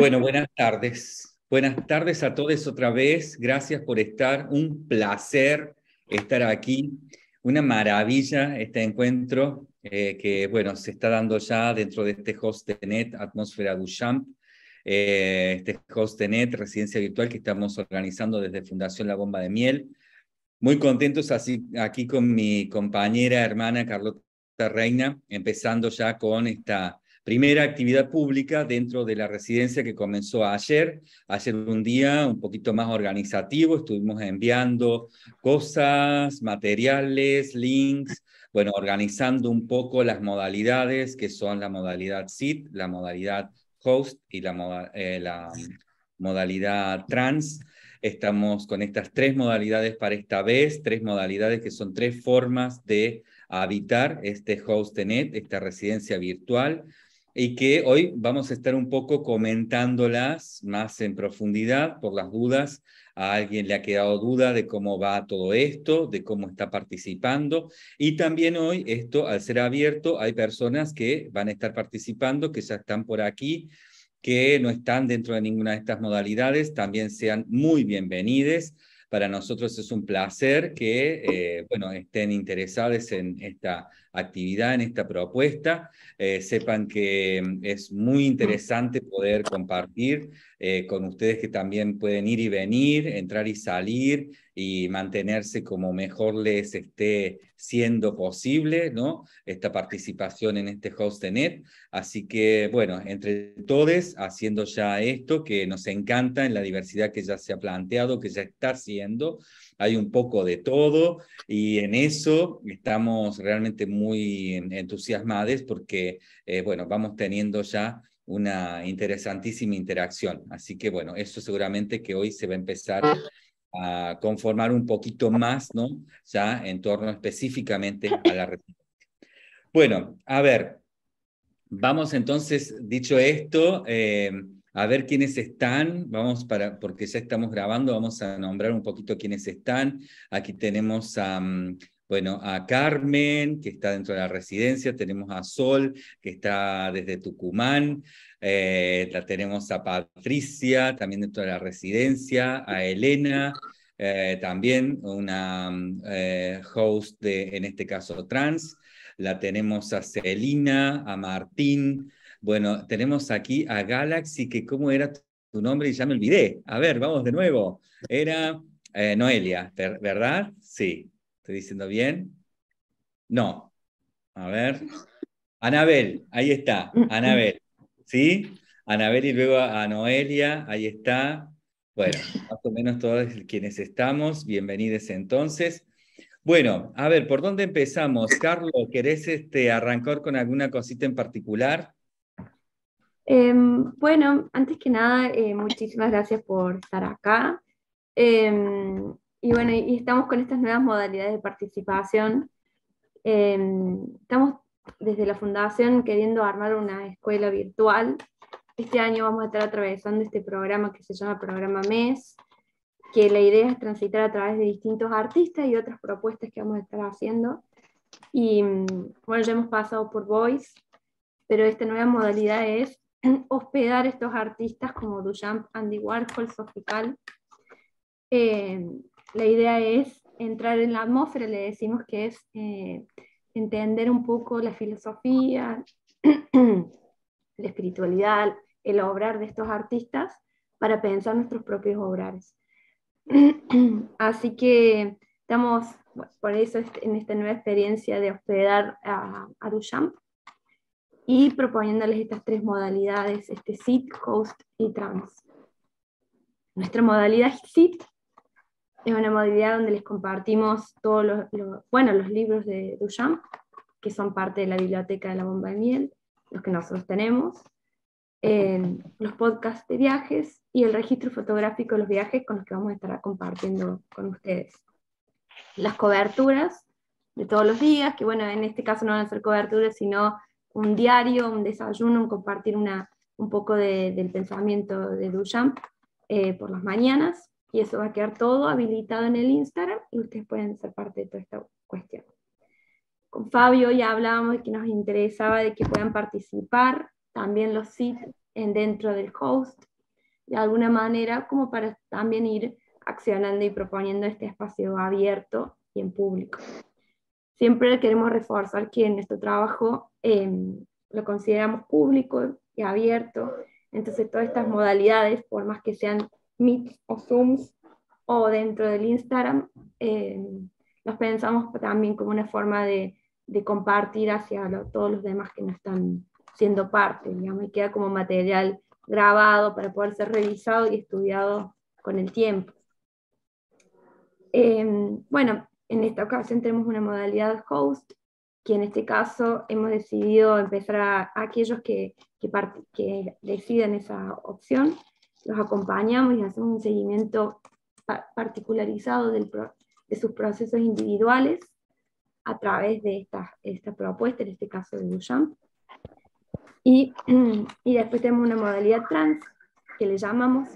Bueno, buenas tardes. Buenas tardes a todos otra vez. Gracias por estar. Un placer estar aquí. Una maravilla este encuentro eh, que, bueno, se está dando ya dentro de este net, Atmósfera Duchamp. Eh, este NET, residencia virtual que estamos organizando desde Fundación La Bomba de Miel. Muy contentos así, aquí con mi compañera, hermana Carlota Reina, empezando ya con esta primera actividad pública dentro de la residencia que comenzó ayer. Ayer un día un poquito más organizativo, estuvimos enviando cosas, materiales, links, bueno, organizando un poco las modalidades que son la modalidad SIT, la modalidad host y la, eh, la modalidad trans. Estamos con estas tres modalidades para esta vez, tres modalidades que son tres formas de habitar este HostNet, esta residencia virtual y que hoy vamos a estar un poco comentándolas más en profundidad por las dudas. A alguien le ha quedado duda de cómo va todo esto, de cómo está participando. Y también hoy esto, al ser abierto, hay personas que van a estar participando, que ya están por aquí, que no están dentro de ninguna de estas modalidades, también sean muy bienvenidas. Para nosotros es un placer que eh, bueno, estén interesados en esta actividad, en esta propuesta. Eh, sepan que mm, es muy interesante poder compartir eh, con ustedes que también pueden ir y venir, entrar y salir y mantenerse como mejor les esté siendo posible, ¿no? Esta participación en este HostNet. Así que, bueno, entre todos, haciendo ya esto que nos encanta en la diversidad que ya se ha planteado, que ya está siendo, hay un poco de todo y en eso estamos realmente muy entusiasmados porque, eh, bueno, vamos teniendo ya una interesantísima interacción. Así que, bueno, eso seguramente que hoy se va a empezar a conformar un poquito más, ¿no? Ya en torno específicamente a la Bueno, a ver, vamos entonces, dicho esto, eh, a ver quiénes están, vamos para, porque ya estamos grabando, vamos a nombrar un poquito quiénes están. Aquí tenemos a, mm, bueno, a Carmen, que está dentro de la residencia, tenemos a Sol, que está desde Tucumán, eh, la tenemos a Patricia, también dentro de la residencia, a Elena, eh, también una mm, eh, host de, en este caso, trans, la tenemos a Celina, a Martín, bueno, tenemos aquí a Galaxy, que cómo era tu nombre ya me olvidé. A ver, vamos de nuevo. Era eh, Noelia, ¿verdad? Sí. ¿Estoy diciendo bien? No. A ver. Anabel, ahí está. Anabel. ¿Sí? Anabel y luego a Noelia, ahí está. Bueno, más o menos todos quienes estamos, bienvenidos entonces. Bueno, a ver, ¿por dónde empezamos? Carlos, ¿querés este, arrancar con alguna cosita en particular? Em, bueno, antes que nada, eh, muchísimas gracias por estar acá. Em, y bueno, y estamos con estas nuevas modalidades de participación. Em, estamos desde la Fundación queriendo armar una escuela virtual. Este año vamos a estar atravesando este programa que se llama Programa MES, que la idea es transitar a través de distintos artistas y otras propuestas que vamos a estar haciendo. Y mm, bueno, ya hemos pasado por Voice, pero esta nueva modalidad es hospedar estos artistas como Duchamp, Andy Warhol, Sofical. Eh, la idea es entrar en la atmósfera, le decimos que es eh, entender un poco la filosofía, la espiritualidad, el obrar de estos artistas para pensar nuestros propios obrares. Así que estamos, por eso en esta nueva experiencia de hospedar a Duchamp, y proponiéndoles estas tres modalidades, este sit, COAST y trans. Nuestra modalidad sit es una modalidad donde les compartimos todos los, bueno, los libros de Duchamp, que son parte de la biblioteca de la bomba de miel, los que nosotros tenemos, los podcasts de viajes y el registro fotográfico de los viajes con los que vamos a estar compartiendo con ustedes. Las coberturas de todos los días, que bueno, en este caso no van a ser coberturas, sino un diario, un desayuno, un compartir un poco del pensamiento de Duchamp eh, por las mañanas. Y eso va a quedar todo habilitado en el Instagram y ustedes pueden ser parte de toda esta cuestión. Con Fabio ya hablábamos de que nos interesaba de que puedan participar también los SIT en dentro del host, de alguna manera como para también ir accionando y proponiendo este espacio abierto y en público. Siempre queremos reforzar que nuestro trabajo em, lo consideramos público y abierto. Entonces, todas estas modalidades, por más que sean Meets o Zooms o dentro del Instagram, em, los pensamos también como una forma de, compartir hacia todos los demás que no están siendo parte, digamos, y queda como material grabado para poder ser revisado y estudiado con el tiempo. Em, bueno, en esta ocasión tenemos una modalidad host, que en este caso hemos decidido empezar a, aquellos que, que, que decidan esa opción, los acompañamos y hacemos un seguimiento particularizado del de sus procesos individuales a través de esta, esta propuesta, en este caso de Duchamp. Y, y después tenemos una modalidad trans, que le llamamos,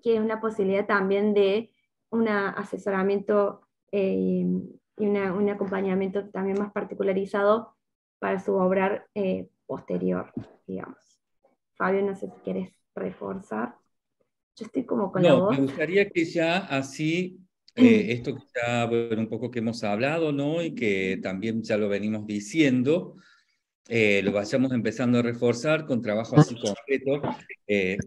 que es una posibilidad también de un asesoramiento eh, y un acompañamiento también más particularizado para su obrar eh, posterior, digamos. Fabio, no sé si quieres reforzar. Yo estoy como con no, la Me gustaría que ya así, eh, esto que ya, bueno, un poco que hemos hablado, ¿no? Y que también ya lo venimos diciendo, lo vayamos empezando a reforzar con trabajo así concreto. Eh,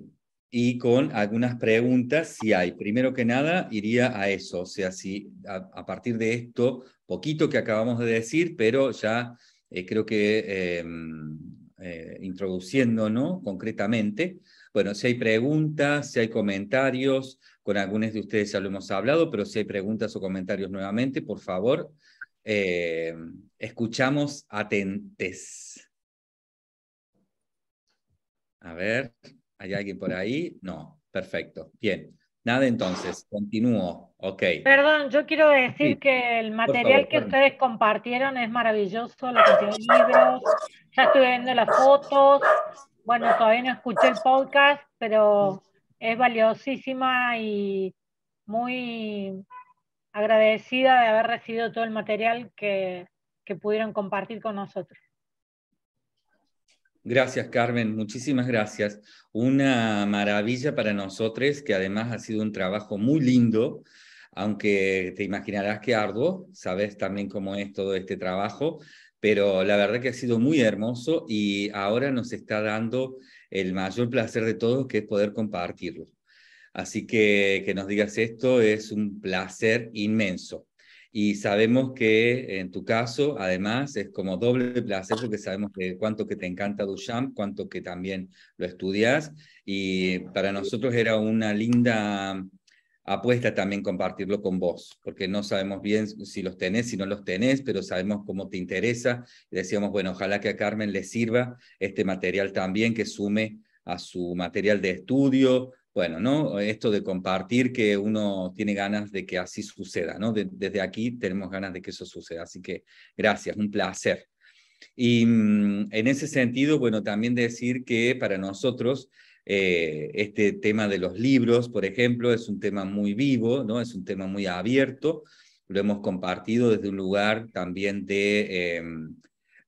y con algunas preguntas, si hay. Primero que nada, iría a eso, o sea, si a, partir de esto, poquito que acabamos de decir, pero ya eh, creo que em, eh, introduciéndonos concretamente, bueno, si hay preguntas, si hay comentarios, con algunos de ustedes ya lo hemos hablado, pero si hay preguntas o comentarios nuevamente, por favor, eh, escuchamos atentes. A ver, ¿Hay alguien por ahí? No. Perfecto. Bien. Nada entonces, continúo. Ok. Perdón, yo quiero decir que el material que ustedes compartieron es maravilloso, lo que de libros, ya estuve viendo las fotos, bueno, todavía no escuché el podcast, pero es valiosísima y muy agradecida de haber recibido todo el material que pudieron compartir con nosotros. Gracias, Carmen. Muchísimas gracias. Una maravilla para nosotros, que además ha sido un trabajo muy lindo, aunque te imaginarás que arduo, sabes también cómo es todo este trabajo, pero la verdad que ha sido muy hermoso y ahora nos está dando el mayor placer de todos, que es poder compartirlo. Así que que nos digas esto es un placer inmenso. Y sabemos que en tu caso, además, es como doble placer porque sabemos cuánto que te encanta Duchamp, cuánto que también lo estudias. Y para nosotros era una linda apuesta también compartirlo con vos, porque no sabemos bien si los tenés, si no los tenés, pero sabemos cómo te interesa. Y decíamos, bueno, ojalá que a Carmen le sirva este material también, que sume a su material de estudio, bueno, ¿no? Esto de compartir que uno tiene ganas de que así suceda, ¿no? desde aquí tenemos ganas de que eso suceda. Así que gracias, un placer. Y mm, en ese sentido, bueno, también decir que para nosotros eh, este tema de los libros, por ejemplo, es un tema muy vivo, ¿no? Es un tema muy abierto. Lo hemos compartido desde un lugar también de em,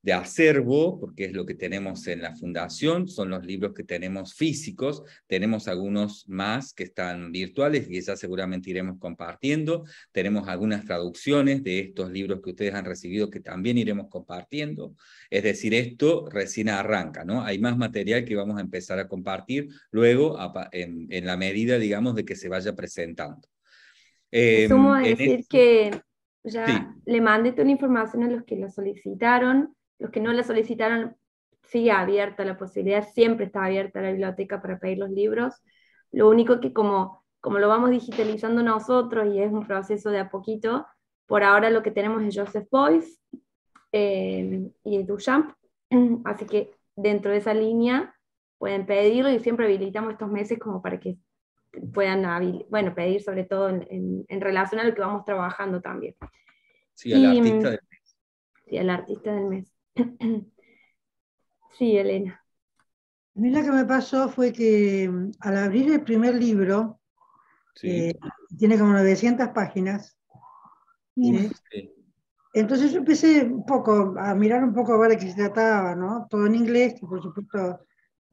de acervo, porque es lo que tenemos en la fundación, son los libros que tenemos físicos, tenemos algunos más que están virtuales y ya seguramente iremos compartiendo, tenemos algunas traducciones de estos libros que ustedes han recibido que también iremos compartiendo, es decir, esto recién arranca, ¿no? Hay más material que vamos a empezar a compartir luego en, la medida, digamos, de que se vaya presentando. Eh, sumo decir este que ya le mandé toda la información a los que lo solicitaron los que no la solicitaron, sigue abierta la posibilidad, siempre está abierta la biblioteca para pedir los libros. Lo único que como, como lo vamos digitalizando nosotros y es un proceso de a poquito, por ahora lo que tenemos es Joseph Boyce eh, y Duchamp, así que dentro de esa línea pueden pedirlo y siempre habilitamos estos meses como para que puedan bueno, pedir sobre todo en, relación a lo que vamos trabajando también. Sí, el artista del mes. Sí, al artista del mes. Sí, Elena. A mí lo que me pasó fue que mm, al abrir el primer libro, eh, tiene como 900 páginas, entonces yo empecé un poco a mirar un poco a ver qué se trataba, ¿no? Todo en inglés, que por supuesto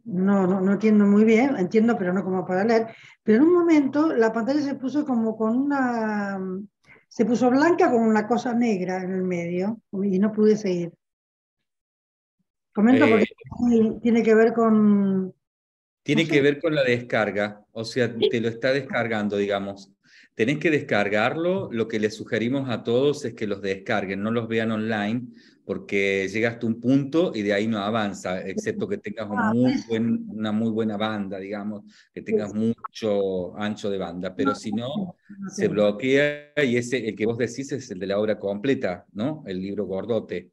no, no, no, entiendo muy bien, entiendo, pero no como para leer. Pero en un momento la pantalla se puso como con una, mm, se puso blanca con una cosa negra en el medio y no pude seguir. Comenta eh, porque tiene que ver con... Tiene que ver con la descarga, o sea, te lo está descargando, digamos. Tenés que descargarlo, lo que les sugerimos a todos es que los descarguen, no los vean online, porque llegaste a un punto y de ahí no avanza, excepto que tengas ah, una muy buena banda, digamos, que tengas mucho ancho de banda, pero si no, se bloquea y ese, el que vos decís es el de la obra completa, ¿no? El libro gordote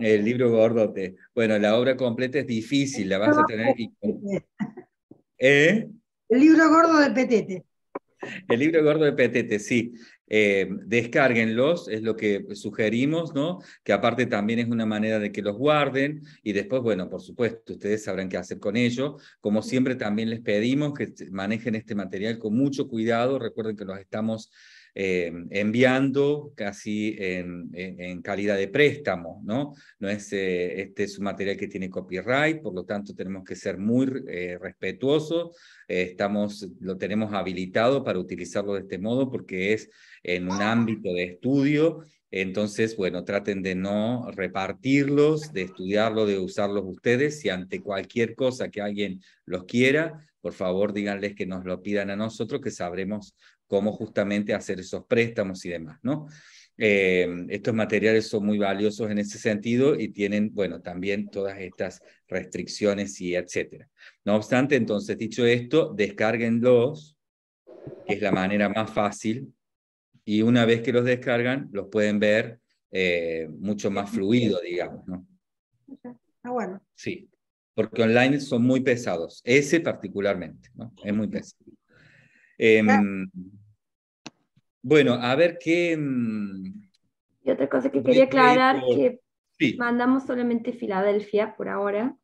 el libro gordote. Bueno, la obra completa es difícil, la vas a tener. ¿Eh? El libro gordo de Petete. El libro gordo de Petete, sí. Eh, descárguenlos, es lo que sugerimos, ¿no? Que aparte también es una manera de que los guarden y después, bueno, por supuesto, ustedes sabrán qué hacer con ello. Como siempre, también les pedimos que manejen este material con mucho cuidado. Recuerden que los estamos eh, enviando casi en, calidad de préstamo, ¿no? no es, eh, este es un material que tiene copyright, por lo tanto tenemos que ser muy eh, respetuosos, estamos, lo tenemos habilitado para utilizarlo de este modo porque es en un ámbito de estudio, entonces, bueno, traten de no repartirlos, de estudiarlo, de usarlos ustedes, si ante cualquier cosa que alguien los quiera, por favor díganles que nos lo pidan a nosotros, que sabremos cómo justamente hacer esos préstamos y demás, ¿no? Eh, estos materiales son muy valiosos en ese sentido y tienen, bueno, también todas estas restricciones y etcétera. No obstante, entonces, dicho esto, descarguenlos, que es la manera más fácil, y una vez que los descargan, los pueden ver eh, mucho más fluido, digamos, ¿no? Ah, bueno. Sí, porque online son muy pesados, ese particularmente, ¿no? Es muy pesado. Ah. Em, bueno, a ver qué... Mm, y otra cosa que quería aclarar, que mandamos solamente Filadelfia por ahora,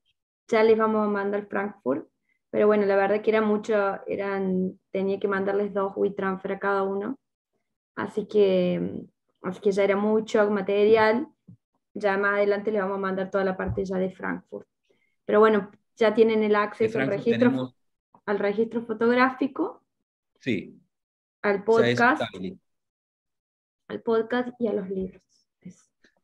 ya les vamos a mandar Frankfurt, pero bueno, la verdad que era mucho, eran, tenía que mandarles dos WeTransfer a cada uno, así que, mm, así que ya era mucho material, ya más adelante les vamos a mandar toda la parte ya de Frankfurt. Pero bueno, ya tienen el acceso al registro fotográfico. Sí al podcast, al podcast y a los libros.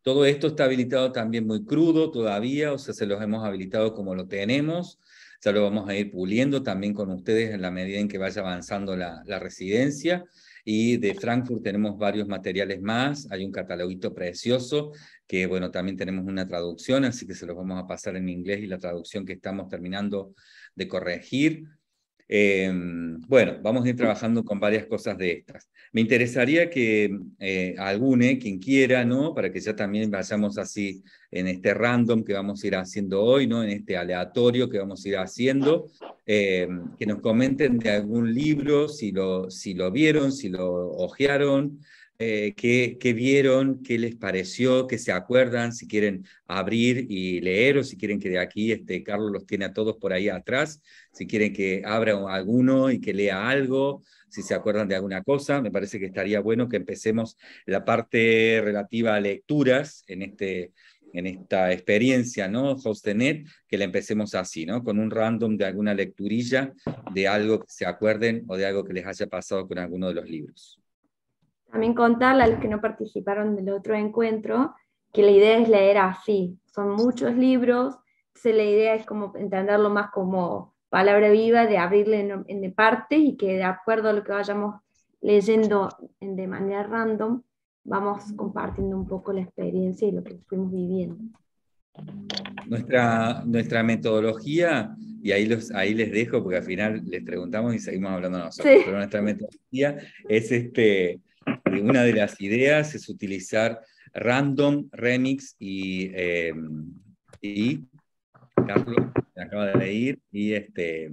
Todo esto está habilitado también muy crudo todavía, o sea, se los hemos habilitado como lo tenemos, ya lo vamos a ir puliendo también con ustedes en la medida en que vaya avanzando la, la residencia. Y de Frankfurt tenemos varios materiales más, hay un cataloguito precioso, que bueno, también tenemos una traducción, así que se los vamos a pasar en inglés y la traducción que estamos terminando de corregir. Em, bueno, vamos a ir trabajando con varias cosas de estas. Me interesaría que eh, quien quiera, ¿no? Para que ya también vayamos así en este random que vamos a ir haciendo hoy, ¿no? En este aleatorio que vamos a ir haciendo, em, que nos comenten de algún libro, si lo, si lo vieron, si lo ojearon, eh, qué, vieron, qué les pareció, qué se acuerdan, si quieren abrir y leer o si quieren que de aquí, este, Carlos los tiene a todos por ahí atrás, si quieren que abra alguno y que lea algo, si se acuerdan de alguna cosa, me parece que estaría bueno que empecemos la parte relativa a lecturas en este en esta experiencia, ¿no? Hostenet, que la empecemos así, ¿no? Con un random de alguna lecturilla, de algo que se acuerden o de algo que les haya pasado con alguno de los libros. También contarle a los que no participaron del otro encuentro que la idea es leer así. Son muchos libros, se la idea es como entenderlo más como palabra viva, de abrirle en, partes y que de acuerdo a lo que vayamos leyendo en, de manera random, vamos compartiendo un poco la experiencia y lo que fuimos viviendo. Nuestra, nuestra metodología, y ahí, los, ahí les dejo porque al final les preguntamos y seguimos hablando nosotros, pero nuestra metodología es este, una de las ideas es utilizar random, remix y, eh, Carlos me acaba de leer y este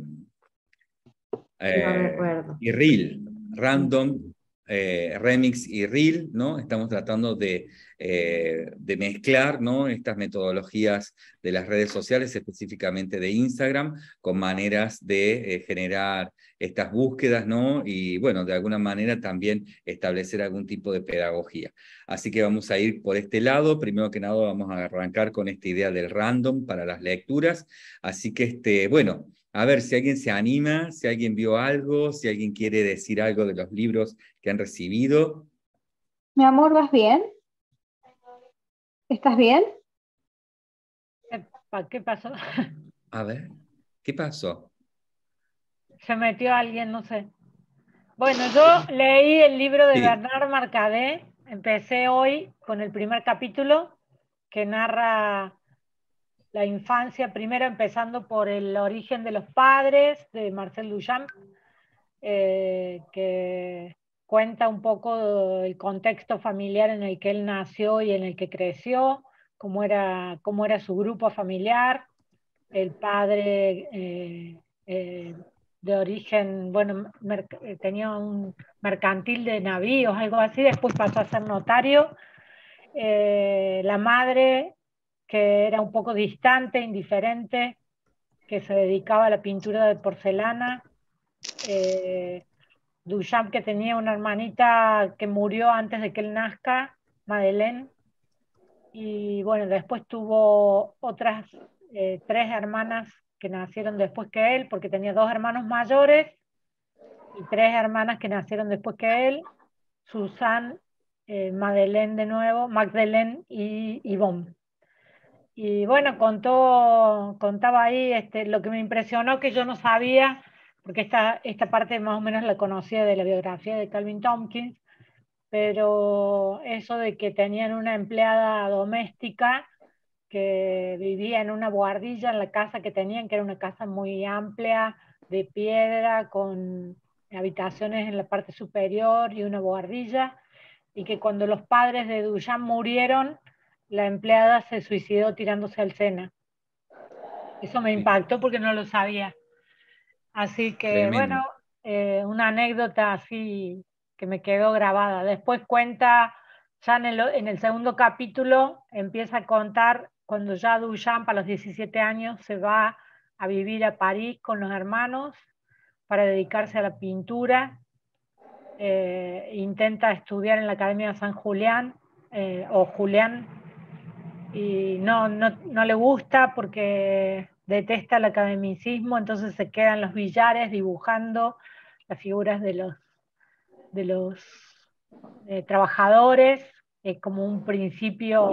eh, y reel, random, eh, remix y Reel, ¿no? Estamos tratando eh, de, mezclar ¿no? estas metodologías de las redes sociales, específicamente de Instagram, con maneras de eh, generar estas búsquedas, ¿no? Y bueno, de alguna manera también establecer algún tipo de pedagogía. Así que vamos a ir por este lado. Primero que nada, vamos a arrancar con esta idea del random para las lecturas. Así que, este, bueno, a ver si alguien se anima, si alguien vio algo, si alguien quiere decir algo de los libros que han recibido. Mi amor, ¿vas bien? ¿Estás bien? ¿Qué pasó? A ver, ¿qué pasó? Se metió alguien, no sé. Bueno, yo leí el libro de Bernard Marcadé, empecé hoy con el primer capítulo que narra la infancia, primero empezando por el origen de los padres de Marcel Duchamp, eh, que cuenta un poco el contexto familiar en el que él nació y en el que creció, cómo era, era su grupo familiar, el padre eh, eh, de origen, bueno, tenía un mercantil de navíos, algo así, después pasó a ser notario, la madre que era un poco distante, indiferente, que se dedicaba a la pintura de porcelana. Eh, Duchamp, que tenía una hermanita que murió antes de que él nazca, Madeleine. Y bueno, después tuvo otras eh, tres hermanas que nacieron después que él, porque tenía dos hermanos mayores y tres hermanas que nacieron después que él, Susan, eh, Madeleine de nuevo, Magdalene y Yvonne y bueno, contó, contaba ahí este, lo que me impresionó que yo no sabía, porque esta, esta parte más o menos la conocía de la biografía de Calvin Tompkins, pero eso de que tenían una empleada doméstica que vivía en una guardilla en la casa que tenían, que era una casa muy amplia, de piedra, con habitaciones en la parte superior y una guardilla, y que cuando los padres de Duchamp murieron, la empleada se suicidó tirándose al Sena. Eso me impactó porque no lo sabía. Así que, bueno, eh, una anécdota así que me quedó grabada. Después cuenta, ya en el, segundo capítulo, empieza a contar cuando ya Duchamp a los 17 años se va a vivir a París con los hermanos para dedicarse a la pintura. Eh, intenta estudiar en la Academia de San Julián eh, o Julián y no, no, le gusta porque detesta el academicismo, entonces se quedan los billares dibujando las figuras de los, eh, trabajadores, es eh, como un principio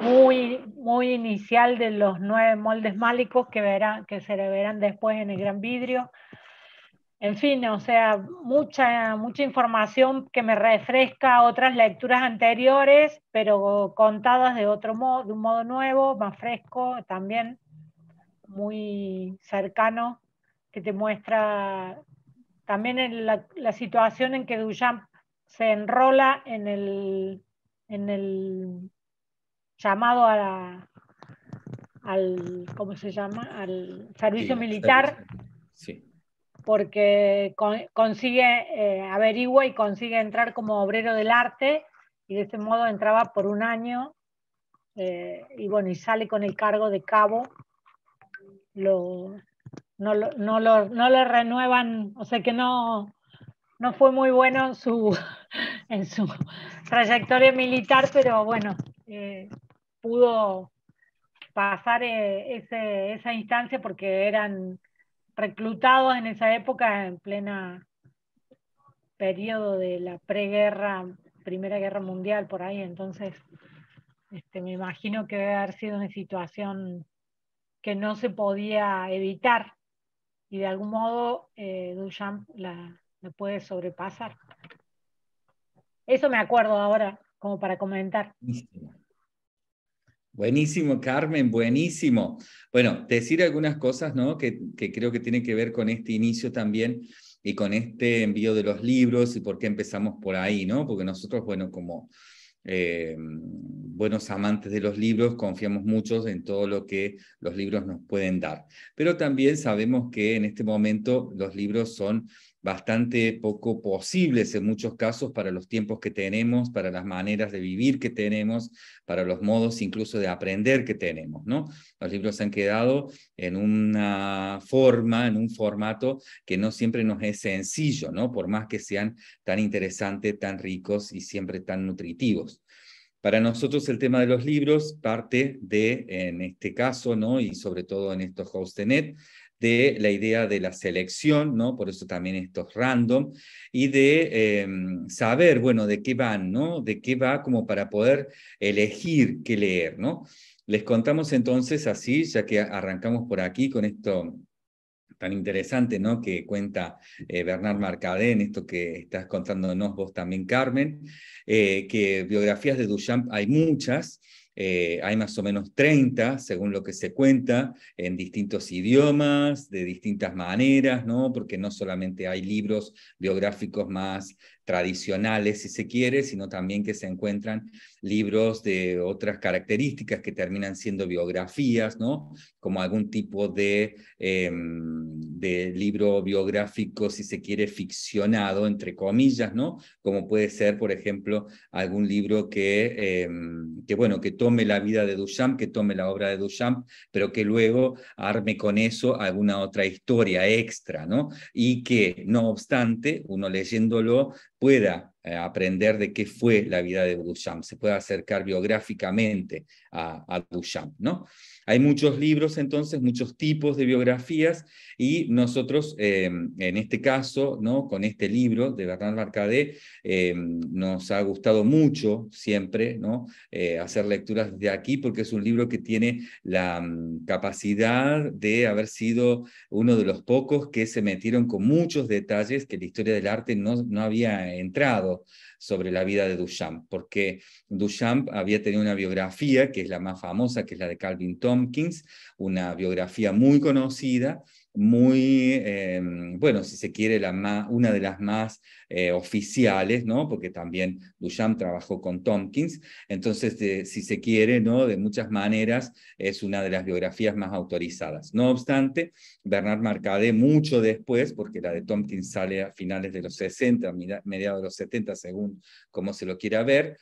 muy, muy inicial de los nueve moldes málicos que, verán, que se verán después en el gran vidrio en fin, o sea, mucha, mucha información que me refresca otras lecturas anteriores, pero contadas de otro modo, de un modo nuevo, más fresco, también muy cercano, que te muestra también la, situación en que Duchamp se enrola en el, en el llamado a al, ¿cómo se llama? al servicio militar. Sí porque consigue, eh, averigua y consigue entrar como obrero del arte y de ese modo entraba por un año eh, y bueno, y sale con el cargo de cabo. no, lo, le renuevan, o sea que no, no fue muy bueno su, en su trayectoria militar, pero bueno, eh, pudo pasar esa instancia porque eran reclutados en esa época, en plena periodo de la preguerra, Primera Guerra Mundial, por ahí. Entonces, este, me imagino que debe haber sido una situación que no se podía evitar y de algún modo eh, Duchamp la, puede sobrepasar. Eso me acuerdo ahora, como para comentar. Buenísimo, Carmen, buenísimo. Bueno, decir algunas cosas, ¿no? Que, creo que tienen que ver con este inicio también y con este envío de los libros y por qué empezamos por ahí, ¿no? Porque nosotros, bueno, como eh, buenos amantes de los libros, confiamos mucho en todo lo que los libros nos pueden dar. Pero también sabemos que en este momento los libros son bastante poco posibles en muchos casos para los tiempos que tenemos, para las maneras de vivir que tenemos, para los modos incluso de aprender que tenemos, ¿no? Los libros han quedado en una forma, en un formato que no siempre nos es sencillo, ¿no? Por más que sean tan interesantes, tan ricos y siempre tan nutritivos. Para nosotros el tema de los libros parte de, en este caso, ¿no? y sobre todo en estos HostNet, de la idea de la selección, ¿no? Por eso también estos random, y de em, saber, bueno, de qué van, ¿no? De qué va como para poder elegir qué leer, ¿no? Les contamos entonces así, ya que arrancamos por aquí con esto tan interesante, ¿no? Que cuenta eh, Bernard Marcadé en esto que estás contándonos vos también, Carmen, eh, que biografías de Duchamp hay muchas, eh, hay más o menos 30, según lo que se cuenta, en distintos idiomas, de distintas maneras, ¿no? porque no solamente hay libros biográficos más tradicionales, si se quiere, sino también que se encuentran libros de otras características que terminan siendo biografías, ¿no? Como algún tipo de, em, de libro biográfico, si se quiere, ficcionado, entre comillas, ¿no? Como puede ser, por ejemplo, algún libro que, em, que bueno, que tome la vida de Duchamp, que tome la obra de Duchamp, pero que luego arme con eso alguna otra historia extra, ¿no? Y que, no obstante, uno leyéndolo, pueda eh, aprender de qué fue la vida de Duchamp, se pueda acercar biográficamente a, a ¿no? Hay muchos libros entonces, muchos tipos de biografías y nosotros eh, en este caso, ¿no? con este libro de Bernard Barcadet, eh, nos ha gustado mucho siempre ¿no? Eh, hacer lecturas de aquí porque es un libro que tiene la mm, capacidad de haber sido uno de los pocos que se metieron con muchos detalles que la historia del arte no, no había entrado sobre la vida de Duchamp, porque Duchamp había tenido una biografía, que es la más famosa, que es la de Calvin Tompkins, una biografía muy conocida, muy, em, bueno, si se quiere, la más, una de las más eh, oficiales, ¿no? Porque también Duchamp trabajó con Tompkins, entonces, si se quiere, ¿no? De muchas maneras es una de las biografías más autorizadas. No obstante, Bernard Marcadé, mucho después, porque la de Tompkins sale a finales de los 60, mediados de los 70, según como se lo quiera ver,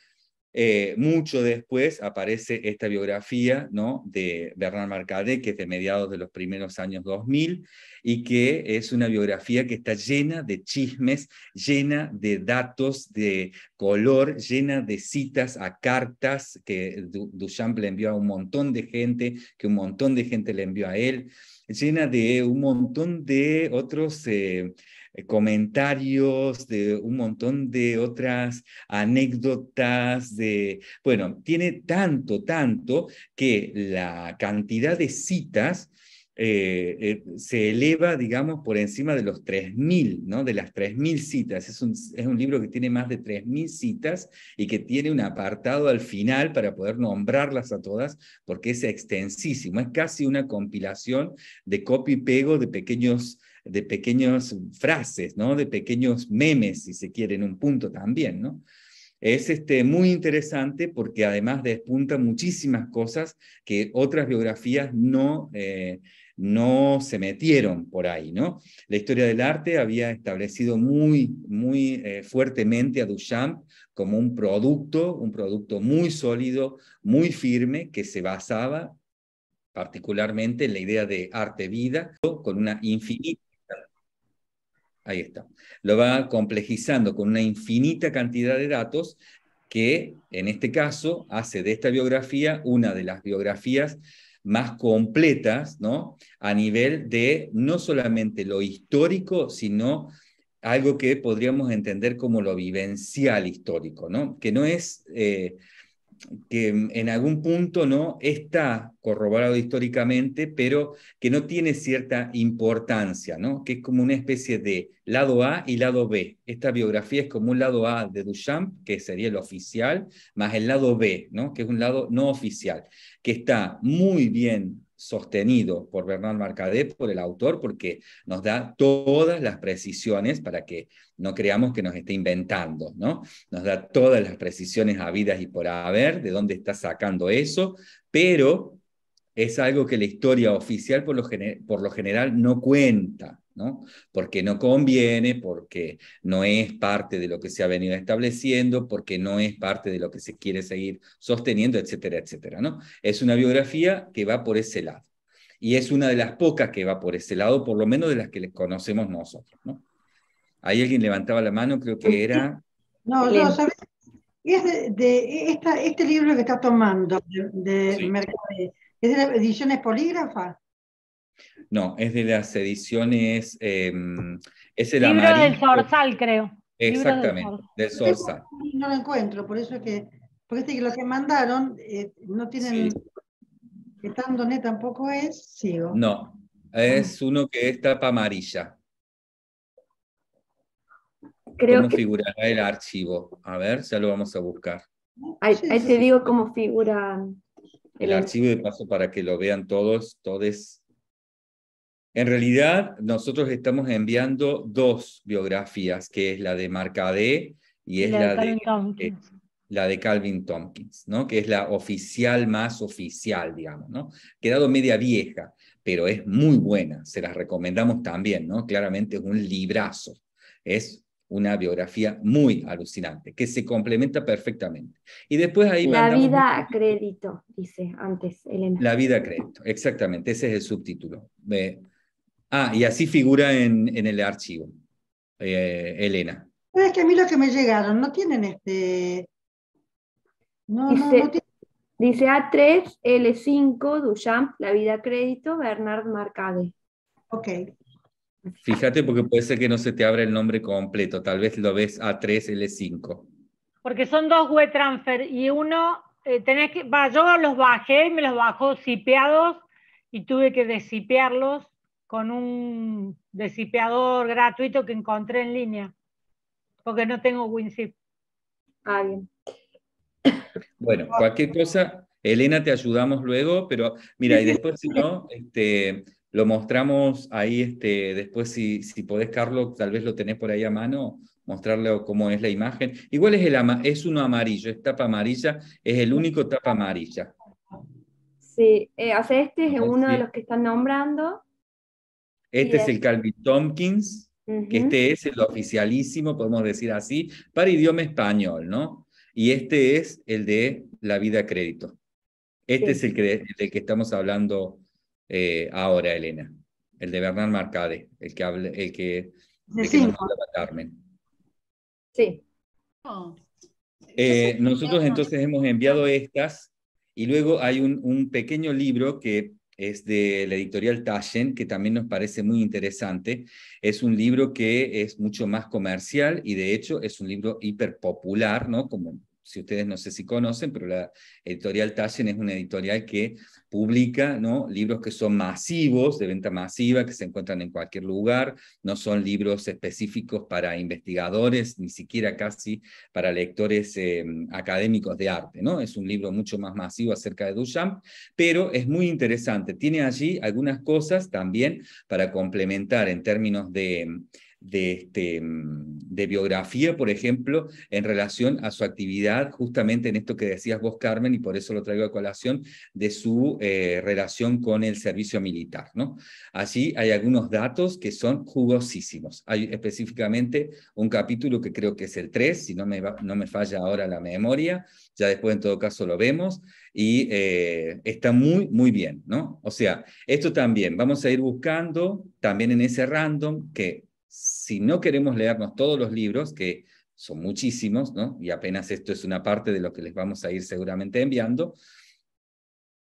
eh, mucho después aparece esta biografía ¿no? de Bernard Marcade, que es de mediados de los primeros años 2000, y que es una biografía que está llena de chismes, llena de datos de color, llena de citas a cartas que Duchamp le envió a un montón de gente, que un montón de gente le envió a él, llena de un montón de otros... Eh, eh, comentarios, de un montón de otras anécdotas, de, bueno, tiene tanto, tanto que la cantidad de citas eh, eh, se eleva, digamos, por encima de los 3.000, ¿no? De las 3.000 citas. Es un, es un, libro que tiene más de 3.000 citas y que tiene un apartado al final para poder nombrarlas a todas, porque es extensísimo. Es casi una compilación de y pego de pequeños de pequeñas frases, ¿no? De pequeños memes, si se quiere, en un punto también, ¿no? Es este, muy interesante porque además despunta muchísimas cosas que otras biografías no, eh, no se metieron por ahí, ¿no? La historia del arte había establecido muy, muy eh, fuertemente a Duchamp como un producto, un producto muy sólido, muy firme, que se basaba particularmente en la idea de arte-vida, con una infinita Ahí está. Lo va complejizando con una infinita cantidad de datos que en este caso hace de esta biografía una de las biografías más completas, ¿no? A nivel de no solamente lo histórico, sino algo que podríamos entender como lo vivencial histórico, ¿no? Que no es eh, que en algún punto no está corroborado históricamente, pero que no tiene cierta importancia, ¿no? que es como una especie de lado A y lado B. Esta biografía es como un lado A de Duchamp, que sería el oficial, más el lado B, ¿no? que es un lado no oficial, que está muy bien sostenido por Bernard Marcadé, por el autor, porque nos da todas las precisiones para que no creamos que nos esté inventando, ¿no? Nos da todas las precisiones habidas y por haber, de dónde está sacando eso, pero es algo que la historia oficial por lo general no cuenta. Porque no conviene, porque no es parte de lo que se ha venido estableciendo, porque no es parte de lo que se quiere seguir sosteniendo, etcétera, etcétera, ¿no? Es una biografía que va por ese lado. Y es una de las pocas que va por ese lado, por lo menos de las que les conocemos nosotros, ¿no? Ahí alguien levantaba la mano, creo que era... No, no, ¿sabes? Es de, este libro que está tomando de, de ¿es de ediciones polígrafa? No, es de las ediciones, em, es el Libro del Sorsal, creo. Exactamente, del Sorsal. No lo encuentro, por eso es que, porque este que los que mandaron eh, no tienen, que tampoco es, sigo. No, es ah. uno que es tapa amarilla. Creo ¿Cómo que... figurará el archivo? A ver, ya lo vamos a buscar. Ahí, te digo cómo figura. El, archivo de paso para que lo vean todos, todos. En realidad, nosotros estamos enviando dos biografías, que es la de Marcadé y es la, de, eh, la de Calvin Tompkins, ¿no? que es la oficial más oficial, digamos, ¿no? quedado media vieja, pero es muy buena, se las recomendamos también, ¿no? claramente es un librazo, es una biografía muy alucinante, que se complementa perfectamente. Y después ahí... La vida a crédito, dice antes Elena. La vida a crédito, exactamente, ese es el subtítulo. Eh, Ah, y así figura en, el archivo, eh, Elena. Es que a mí los que me llegaron no tienen este... No, dice, no, dice A3, L5, Duchamp, La Vida Crédito, Bernard Marcade. Ok. Fíjate porque puede ser que no se te abra el nombre completo, tal vez lo ves A3L5. Porque son dos web transfer y uno, eh, tenés que, yo los bajé, me los bajó sipeados y tuve que desipearlos con un desipeador gratuito que encontré en línea, porque no tengo WinZip. Ah, bueno, cualquier cosa, Elena, te ayudamos luego, pero mira, y después si no, este, lo mostramos ahí, este, después si, si podés, Carlos, tal vez lo tenés por ahí a mano, mostrarle cómo es la imagen. Igual es, el es uno amarillo, es tapa amarilla, es el único tapa amarilla. Sí, hace eh, este es uno de los que están nombrando, este es el Calvin Tompkins, que este es el oficialísimo, podemos decir así, para idioma español, ¿no? Y este es el de la vida a crédito. Este es el que, que estamos hablando eh, ahora, Elena. El de Bernard Marcade, el que, habla, el que, Carmen. Sí. Eh, nosotros entonces hemos enviado estas y luego hay un pequeño libro que es de la editorial Taschen, que también nos parece muy interesante. Es un libro que es mucho más comercial y de hecho es un libro hiper popular ¿no? Como si ustedes no sé si conocen, pero la editorial Taschen es una editorial que publica ¿no? libros que son masivos, de venta masiva, que se encuentran en cualquier lugar, no son libros específicos para investigadores, ni siquiera casi para lectores em, académicos de arte, ¿no? Es un libro mucho más masivo acerca de Duchamp, pero es muy interesante, tiene allí algunas cosas también para complementar en términos de em, este, mm, de, biografía, por ejemplo, en relación a su actividad, justamente en esto que decías vos, Carmen, y por eso lo traigo a colación, de su eh, relación con el servicio militar. ¿no? Así hay algunos datos que son jugosísimos. Hay específicamente un capítulo que creo que es el 3, si no me, no me falla ahora la memoria, ya después en todo caso lo vemos, y eh, está muy, muy bien, ¿no? O sea, esto también, vamos a ir buscando, también en ese random, que si no queremos leernos todos los libros, que son muchísimos, ¿no? y apenas esto es una parte de lo que les vamos a ir seguramente enviando,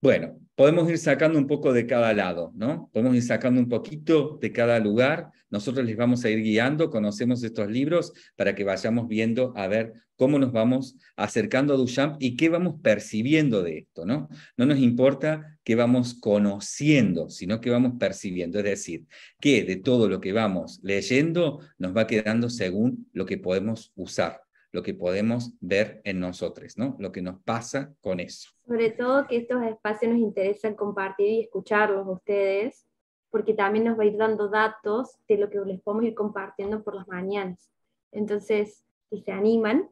bueno, podemos ir sacando un poco de cada lado, ¿no? Podemos ir sacando un poquito de cada lugar. Nosotros les vamos a ir guiando, conocemos estos libros para que vayamos viendo a ver cómo nos vamos acercando a Duchamp y qué vamos percibiendo de esto, ¿no? No nos importa qué vamos conociendo, sino que vamos percibiendo, es decir, que de todo lo que vamos leyendo nos va quedando según lo que podemos usar lo que podemos ver en nosotros, ¿no? Lo que nos pasa con eso. Sobre todo que estos espacios nos interesan compartir y escucharlos a ustedes, porque también nos va a ir dando datos de lo que les podemos ir compartiendo por las mañanas. Entonces, si se animan,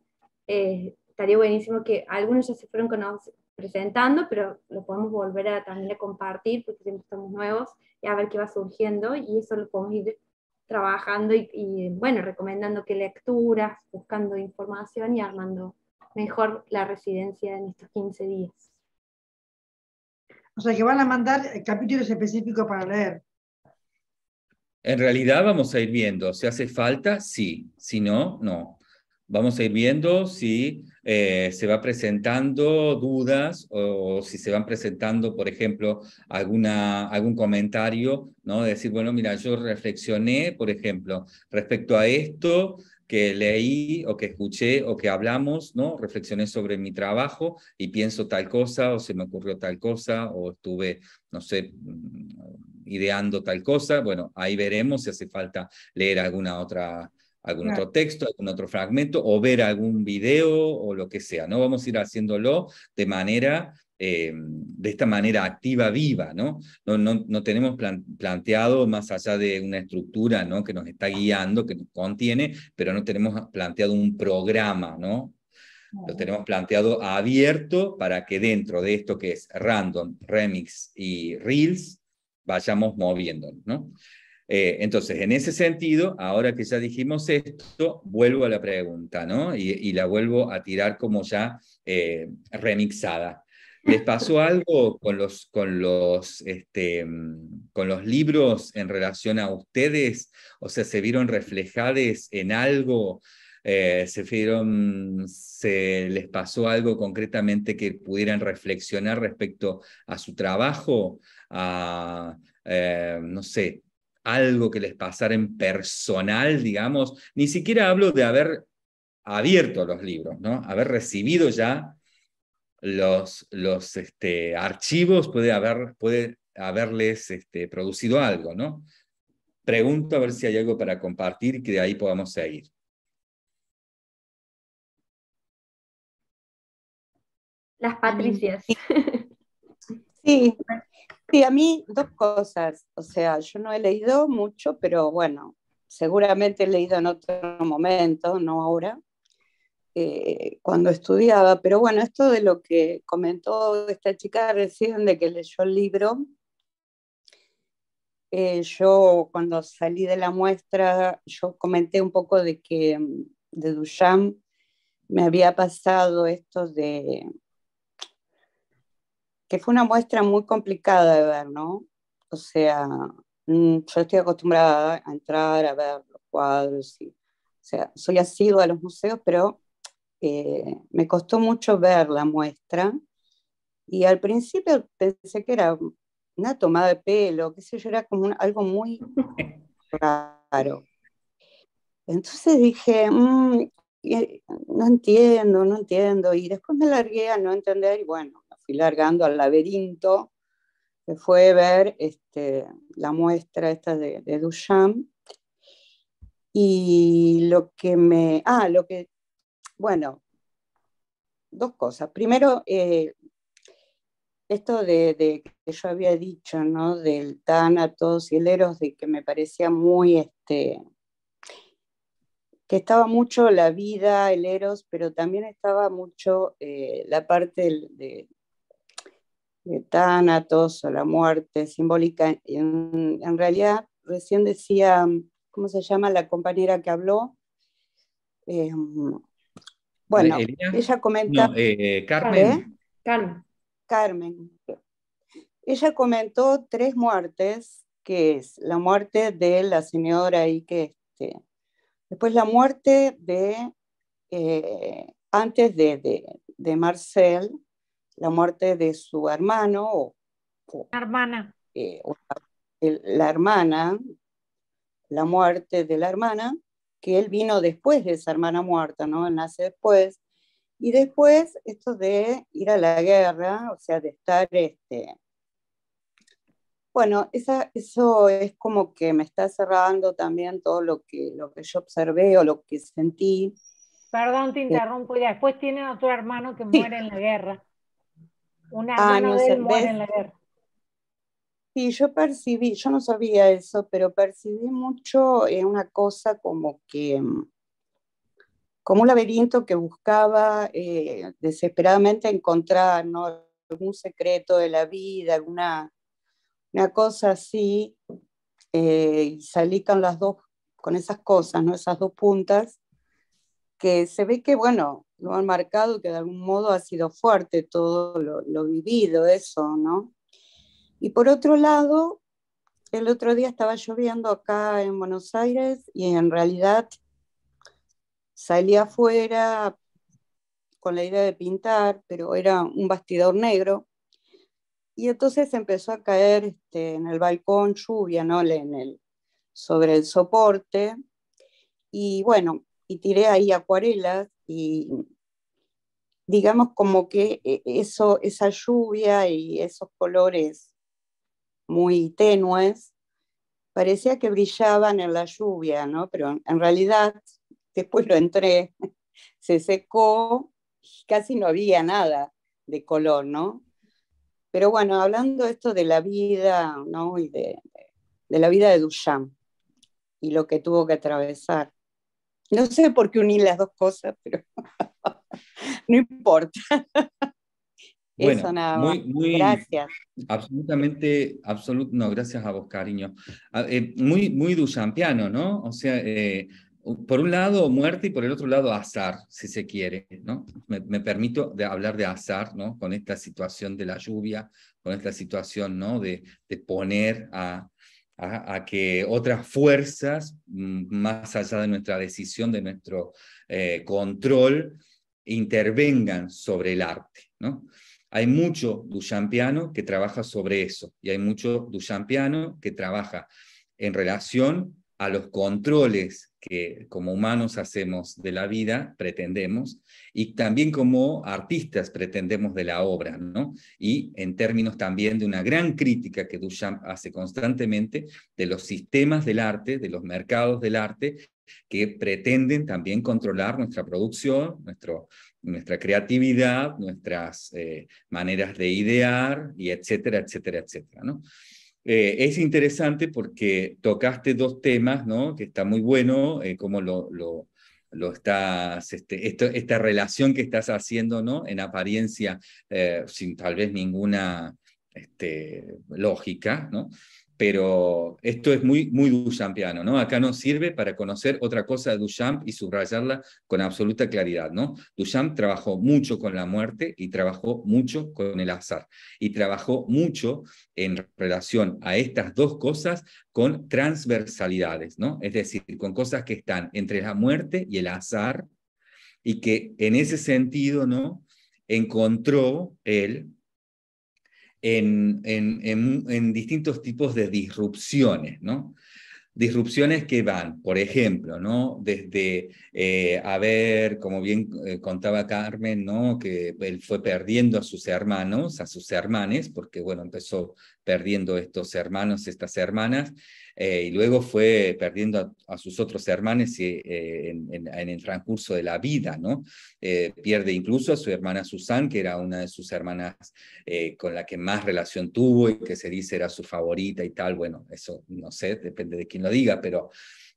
eh, estaría buenísimo que algunos ya se fueron con presentando, pero lo podemos volver a también a compartir porque siempre estamos nuevos y a ver qué va surgiendo y eso lo podemos ir trabajando y, bueno, recomendando qué lecturas, buscando información y armando mejor la residencia en estos 15 días. O sea que van a mandar capítulos específicos para leer. En realidad vamos a ir viendo, si hace falta, sí, si no, no. Vamos a ir viendo si eh, se va presentando dudas o, si se van presentando, por ejemplo, alguna, algún comentario, ¿no? decir, bueno, mira, yo reflexioné, por ejemplo, respecto a esto que leí o que escuché o que hablamos, ¿no? Reflexioné sobre mi trabajo y pienso tal cosa o se me ocurrió tal cosa o estuve, no sé, mm, ideando tal cosa. Bueno, ahí veremos si hace falta leer alguna otra algún otro texto, algún otro fragmento, o ver algún video o lo que sea, ¿no? Vamos a ir haciéndolo de manera, eh, de esta manera activa, viva, ¿no? No, no, no tenemos planteado más allá de una estructura, ¿no? Que nos está guiando, que nos contiene, pero no tenemos planteado un programa, ¿no? Lo tenemos planteado abierto para que dentro de esto que es random, remix y reels, vayamos moviéndonos, ¿no? Eh, entonces, en ese sentido, ahora que ya dijimos esto, vuelvo a la pregunta, ¿no? Y, la vuelvo a tirar como ya eh, remixada. ¿Les pasó algo con los, con, los, este, mm, con los libros en relación a ustedes? O sea, ¿se vieron reflejados en algo? Eh, ¿se, ¿Se les pasó algo concretamente que pudieran reflexionar respecto a su trabajo? A, no sé, algo que les pasara en personal, digamos, ni siquiera hablo de haber abierto los libros, ¿no? Haber recibido ya los, los este, archivos puede, haber, puede haberles este, producido algo, ¿no? Pregunto a ver si hay algo para compartir y que de ahí podamos seguir. Las Patricias. Sí, Sí, a mí dos cosas. O sea, yo no he leído mucho, pero bueno, seguramente he leído en otro momento, no ahora, eh, cuando estudiaba. Pero bueno, esto de lo que comentó esta chica recién, de que leyó el libro, eh, yo cuando salí de la muestra, yo comenté un poco de que de Duchamp me había pasado esto de que fue una muestra muy complicada de ver, ¿no? O sea, mm, yo estoy acostumbrada a entrar a ver los cuadros, y, o sea, soy asidua a los museos, pero eh, me costó mucho ver la muestra y al principio pensé que era una tomada de pelo, que sé yo, era como algo muy raro. Entonces dije, mm, eh, no entiendo, no entiendo, y después me largué a no entender y bueno, y largando al laberinto, que fue ver este, la muestra esta de, Duchamp. Y lo que me... Ah, lo que... Bueno, dos cosas. Primero, eh, esto de, que yo había dicho, ¿no? Del todos y el Eros, de que me parecía muy, este, que estaba mucho la vida, el Eros, pero también estaba mucho eh, la parte de, tan Tánatos o la muerte simbólica. En, en, realidad, recién decía, ¿cómo se llama la compañera que habló? Eh, bueno, eh, ella comenta... Eh, Carmen. Carmen. Ella comentó tres muertes, que es la muerte de la señora y que este, después la muerte de, antes de, de Marcel, la muerte de su hermano o, hermana. Eh, la hermana, la muerte de la hermana, que él vino después de esa hermana muerta, ¿no? nace después. Y después esto de ir a la guerra, o sea, de estar, este, bueno, esa, eso es como que me está cerrando también todo lo que, lo que yo observé o lo que sentí. Perdón, te eh, interrumpo. ya después tiene otro hermano que muere en la guerra. Una ah, en la guerra. Sí, yo percibí, yo no sabía eso, pero percibí mucho eh, una cosa como que, mm, como un laberinto que buscaba eh, desesperadamente encontrar ¿no? algún secreto de la vida, alguna una cosa así, eh, y salí con las dos, con esas cosas, ¿no? esas dos puntas, que se ve que, bueno, lo han marcado, que de algún modo ha sido fuerte todo lo, vivido, eso, ¿no? Y por otro lado, el otro día estaba lloviendo acá en Buenos Aires y en realidad salí afuera con la idea de pintar, pero era un bastidor negro. Y entonces empezó a caer este, en el balcón lluvia, ¿no? En el, sobre el soporte. Y bueno, y tiré ahí acuarelas y digamos como que eh, eso, esa lluvia y esos colores muy tenues parecía que brillaban en la lluvia, ¿no? Pero en realidad después lo entré, se secó, y casi no había nada de color, ¿no? Pero bueno, hablando esto de la vida, Y de, de la vida de Duchamp y lo que tuvo que atravesar. No sé por qué uní las dos cosas, pero no importa. Eso nada Muy, muy, gracias. Absolutamente, no, gracias a vos, cariño. Ah, eh, muy, muy duchampiano, ¿no? O sea, eh, por un lado muerte y por el otro lado azar, si se quiere, ¿no? Me, permito de hablar de azar, ¿no? Con esta situación de la lluvia, con esta situación, ¿no? de poner a, ¿ah? a, que otras fuerzas, mm, más allá de nuestra decisión, de nuestro eh, control, intervengan sobre el arte. ¿no? Hay mucho Duchampiano que trabaja sobre eso y hay mucho Duchampiano que trabaja en relación a los controles que como humanos hacemos de la vida, pretendemos, y también como artistas pretendemos de la obra, ¿no? Y en términos también de una gran crítica que Duchamp hace constantemente de los sistemas del arte, de los mercados del arte, que pretenden también controlar nuestra producción, nuestra creatividad, nuestras eh, maneras de idear, y etcétera, etcétera, etcétera, ¿no? Eh, es interesante porque tocaste dos temas, ¿no? Que está muy bueno, como eh, cómo lo, estás, este, esta relación que estás haciendo, ¿no? En apariencia, eh, sin tal vez ninguna este, lógica, ¿no? pero esto es muy, muy Duchampiano, ¿no? Acá nos sirve para conocer otra cosa de Duchamp y subrayarla con absoluta claridad, ¿no? Duchamp trabajó mucho con la muerte y trabajó mucho con el azar, y trabajó mucho en relación a estas dos cosas con transversalidades, ¿no? Es decir, con cosas que están entre la muerte y el azar, y que en ese sentido, ¿no? Encontró él en, distintos tipos de disrupciones, ¿no? Disrupciones que van, por ejemplo, ¿no? Desde, eh, a ver, como bien eh, contaba Carmen, ¿no? Que él fue perdiendo a sus hermanos, a sus hermanes, porque, bueno, empezó perdiendo estos hermanos, estas hermanas, eh, y luego fue perdiendo a, sus otros hermanos eh, eh, en, el transcurso de la vida, ¿no? pierde incluso a su hermana Susan, que era una de sus hermanas con la que más relación tuvo y que se dice era su favorita y tal, bueno, eso no sé, depende de quién lo diga, pero...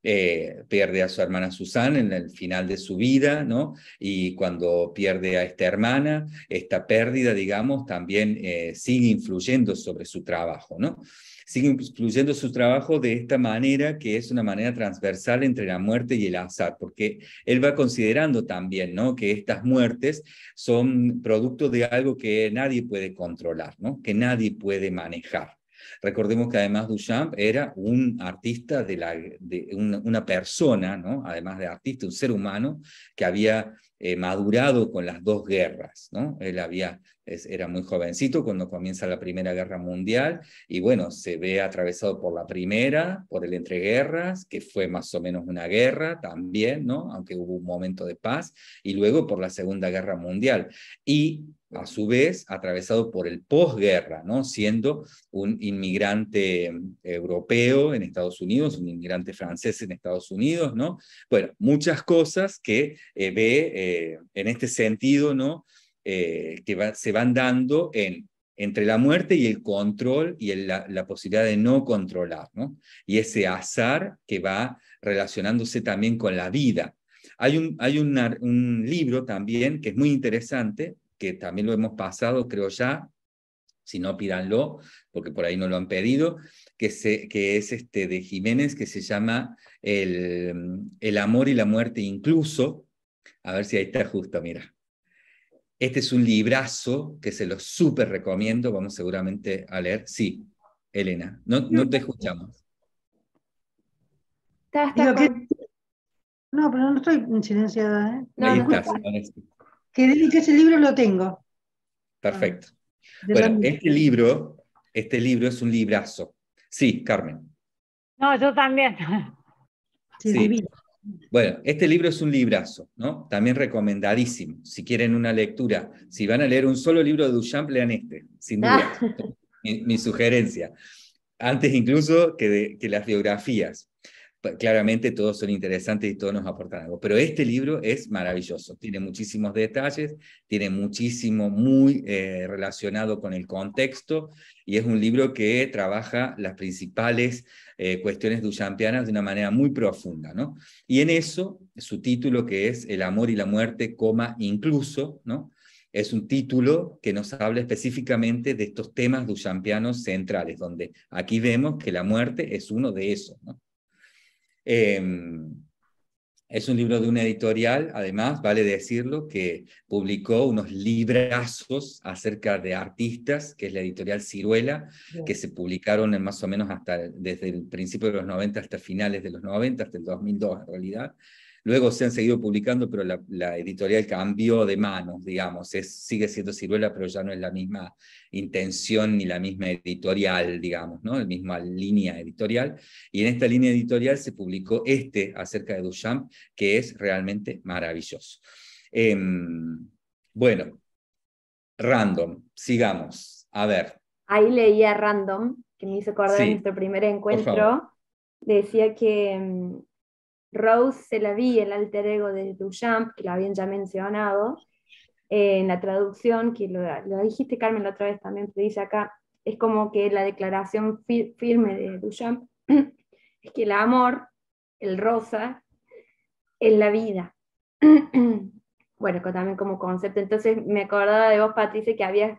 Eh, pierde a su hermana Susana en el final de su vida, ¿no? Y cuando pierde a esta hermana, esta pérdida, digamos, también eh, sigue influyendo sobre su trabajo, ¿no? Sigue influyendo su trabajo de esta manera que es una manera transversal entre la muerte y el azar, porque él va considerando también, ¿no? Que estas muertes son producto de algo que nadie puede controlar, ¿no? Que nadie puede manejar. Recordemos que además Duchamp era un artista, de, la, de una, persona, ¿no? además de artista, un ser humano que había eh, madurado con las dos guerras. ¿no? Él había, era muy jovencito cuando comienza la Primera Guerra Mundial y bueno, se ve atravesado por la Primera, por el entreguerras, que fue más o menos una guerra también, ¿no? aunque hubo un momento de paz, y luego por la Segunda Guerra Mundial. Y a su vez atravesado por el posguerra, ¿no? siendo un inmigrante mm, europeo en Estados Unidos, un inmigrante francés en Estados Unidos, ¿no? Bueno, muchas cosas que eh, ve eh, en este sentido, ¿no? Eh, que se van dando en, entre la muerte y el control y la, posibilidad de no controlar, ¿no? Y ese azar que va relacionándose también con la vida. Hay un, hay un libro también que es muy interesante, que también lo hemos pasado, creo ya, si no pídanlo, porque por ahí no lo han pedido, que, se, que es este de Jiménez, que se llama el, mm, el amor y la muerte incluso. A ver si ahí está justo, mira. Este es un librazo que se lo súper recomiendo, vamos seguramente a leer. Sí, Elena, no, no te escuchamos. No, pero no estoy silenciada. ¿eh? ahí estás, que dedique ese libro lo tengo. Perfecto. Ah, bueno, este libro, este libro es un librazo. Sí, Carmen. No, yo también. Sí, Bueno, este libro es un librazo, ¿no? También recomendadísimo. Si quieren una lectura, si van a leer un solo libro de Duchamp, lean este, sin duda. Ah. Mi, sugerencia. Antes incluso que, que las biografías. Pues, claramente todos son interesantes y todos nos aportan algo, pero este libro es maravilloso, tiene muchísimos detalles, tiene muchísimo muy eh, relacionado con el contexto y es un libro que trabaja las principales eh, cuestiones duchampianas de una manera muy profunda. ¿no? Y en eso, su título que es El amor y la muerte, coma incluso, ¿no? es un título que nos habla específicamente de estos temas duchampianos centrales, donde aquí vemos que la muerte es uno de esos. ¿no? Em, es un libro de una editorial, además, vale decirlo, que publicó unos librazos acerca de artistas, que es la editorial Ciruela, que se publicaron en más o menos hasta desde el principio de los 90 hasta finales de los 90, hasta el 2002 en realidad. Luego se han seguido publicando, pero la, editorial cambió de manos, digamos. sigue siendo Ciruela, pero ya no es la misma intención ni la misma editorial, digamos, ¿no? La misma línea editorial. Y en esta línea editorial se publicó este acerca de Duchamp, que es realmente maravilloso. Em, bueno, random, sigamos. A ver. Ahí leía random, que me hizo acordar nuestro primer encuentro. Decía que em, Rose se la vi, el alter ego de Duchamp, que la habían ya mencionado, eh, en la traducción, que lo, dijiste Carmen la otra vez también, te dice acá, es como que la declaración firme de Duchamp es que el amor, el rosa, es la vida. bueno, también como concepto. Entonces me acordaba de vos, Patricia, que había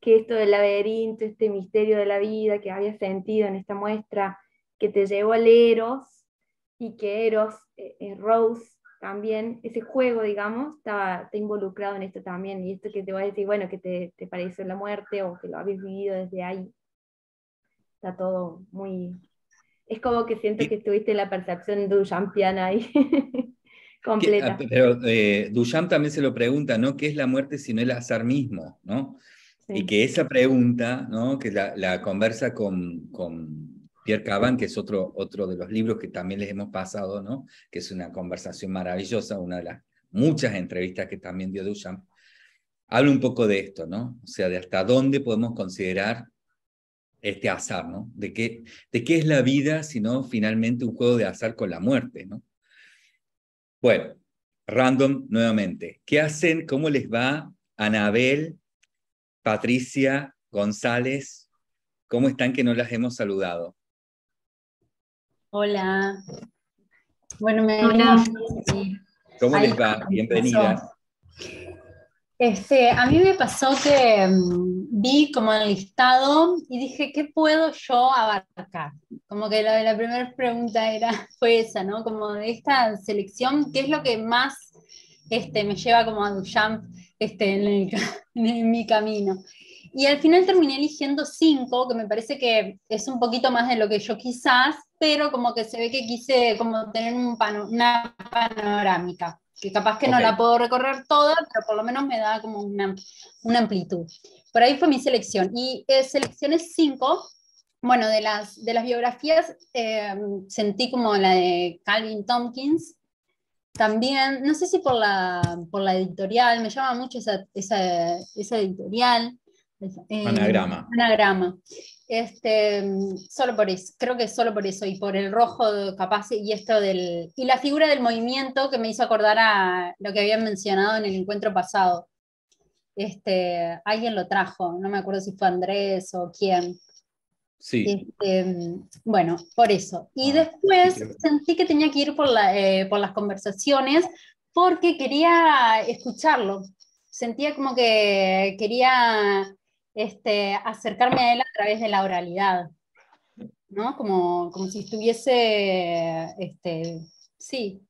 que esto del laberinto, este misterio de la vida que habías sentido en esta muestra, que te llevó al Eros, y que Eros, eh, eh, Rose, también, ese juego, digamos, está involucrado en esto también, y esto que te voy a decir, bueno, que te, pareció la muerte o que lo habéis vivido desde ahí. Está todo muy... Es como que siento que estuviste en la percepción duchampiana ahí. completa. Ah, pero eh, también se lo pregunta, ¿no? ¿Qué es la muerte sino el azar mismo, ¿no? Y que esa pregunta, ¿no? que la, la conversa con, con Pierre Caban, que es otro, otro de los libros que también les hemos pasado, ¿no? que es una conversación maravillosa, una de las muchas entrevistas que también dio Duchamp, habla un poco de esto, ¿no? o sea, de hasta dónde podemos considerar este azar, ¿no? De qué, de qué es la vida, sino finalmente un juego de azar con la muerte, ¿no? Bueno, random nuevamente. ¿Qué hacen? ¿Cómo les va Anabel, Patricia, González? ¿Cómo están que no las hemos saludado? Hola. Bueno, me ¿Cómo les va? Bienvenidas. Este, a mí me pasó que mm, vi como el listado y dije, ¿qué puedo yo abarcar? Como que la, la primera pregunta era, fue esa, ¿no? Como de esta selección, ¿qué es lo que más este, me lleva como a Duchamp este, en, en mi camino? Y al final terminé eligiendo cinco, que me parece que es un poquito más de lo que yo quizás, pero como que se ve que quise como tener un una panorámica, que capaz que no la puedo recorrer toda, pero por lo menos me da como una, una amplitud. Por ahí fue mi selección. Y eh, selecciones cinco. Bueno, de las, de las biografías eh, sentí como la de Calvin Tompkins, también, no sé si por la, por la editorial, me llama mucho esa, esa, esa editorial anagrama. Eh, anagrama. Este, solo por eso, creo que solo por eso, y por el rojo capaz, y esto del. Y la figura del movimiento que me hizo acordar a lo que habían mencionado en el encuentro pasado. Este, alguien lo trajo, no me acuerdo si fue Andrés o quién. Sí. Este, bueno, por eso. Y ah, después sentí que tenía que ir por, la, eh, por las conversaciones porque quería escucharlo. Sentía como que quería este, acercarme a él a través de la oralidad, ¿no? Como, como si estuviese, este, sí,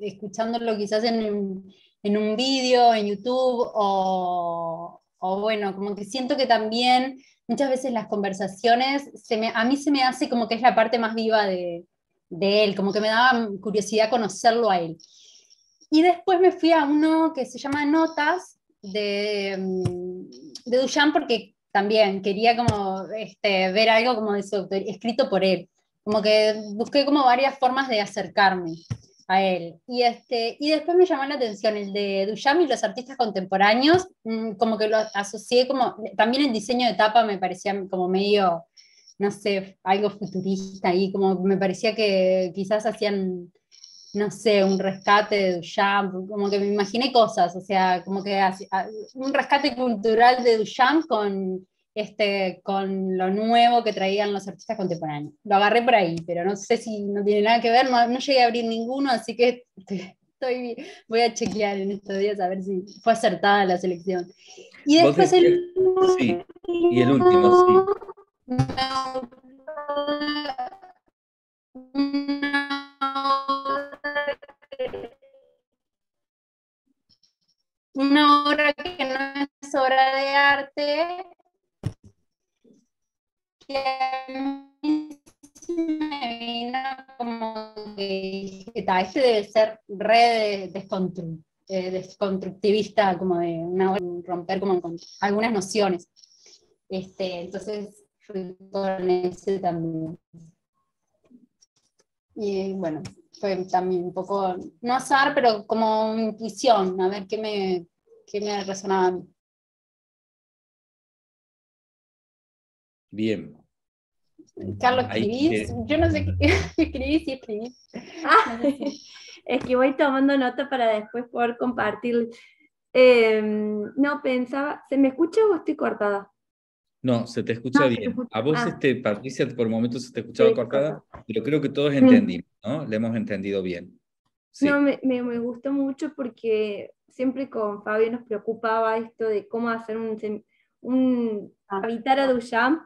escuchándolo quizás en un, en un vídeo, en YouTube, o, o, bueno, como que siento que también muchas veces las conversaciones, se me, a mí se me hace como que es la parte más viva de, de él, como que me daba curiosidad conocerlo a él. Y después me fui a uno que se llama Notas, de, mm, de Duchamp porque también quería como este, ver algo como de escrito por él. Como que busqué como varias formas de acercarme a él. Y, este, y después me llamó la atención el de Duchamp y los artistas contemporáneos, mm, como que lo asocié como, también el diseño de tapa me parecía como medio, no sé, algo futurista y como me parecía que quizás hacían no sé, un rescate de Duchamp, como que me imaginé cosas, o sea, como que ah, un rescate cultural de Duchamp con, este, con lo nuevo que traían los artistas contemporáneos. Lo agarré por ahí, pero no sé si no tiene nada que ver, no, llegué a abrir ninguno, así que estoy, voy a chequear en estos días a ver si fue acertada la selección. Y después el... Sí, y el último, sí. No, una obra que no es obra de arte, que a mí me vino como que, tal, debe ser re eh, desconstructivista, como de una romper como algunas nociones. Este, entonces con ese también. Y bueno, fue también un poco, no azar, pero como intuición, a ver qué me, qué resonaba a mí. Bien. Carlos, escribís. Yo no sé qué escribís y escribís. Ah, es que voy tomando nota para después poder compartir. Em, no, pensaba, ¿se me escucha o estoy cortada? No, se te escucha ah, bien. A vos, ah. este, Patricia, por momentos se te escuchaba cortada, pero creo que todos entendimos, ¿no? Le hemos entendido bien. Sí. No, me, gustó mucho porque siempre con Fabio nos preocupaba esto de cómo hacer un, un ah. habitar a Duchamp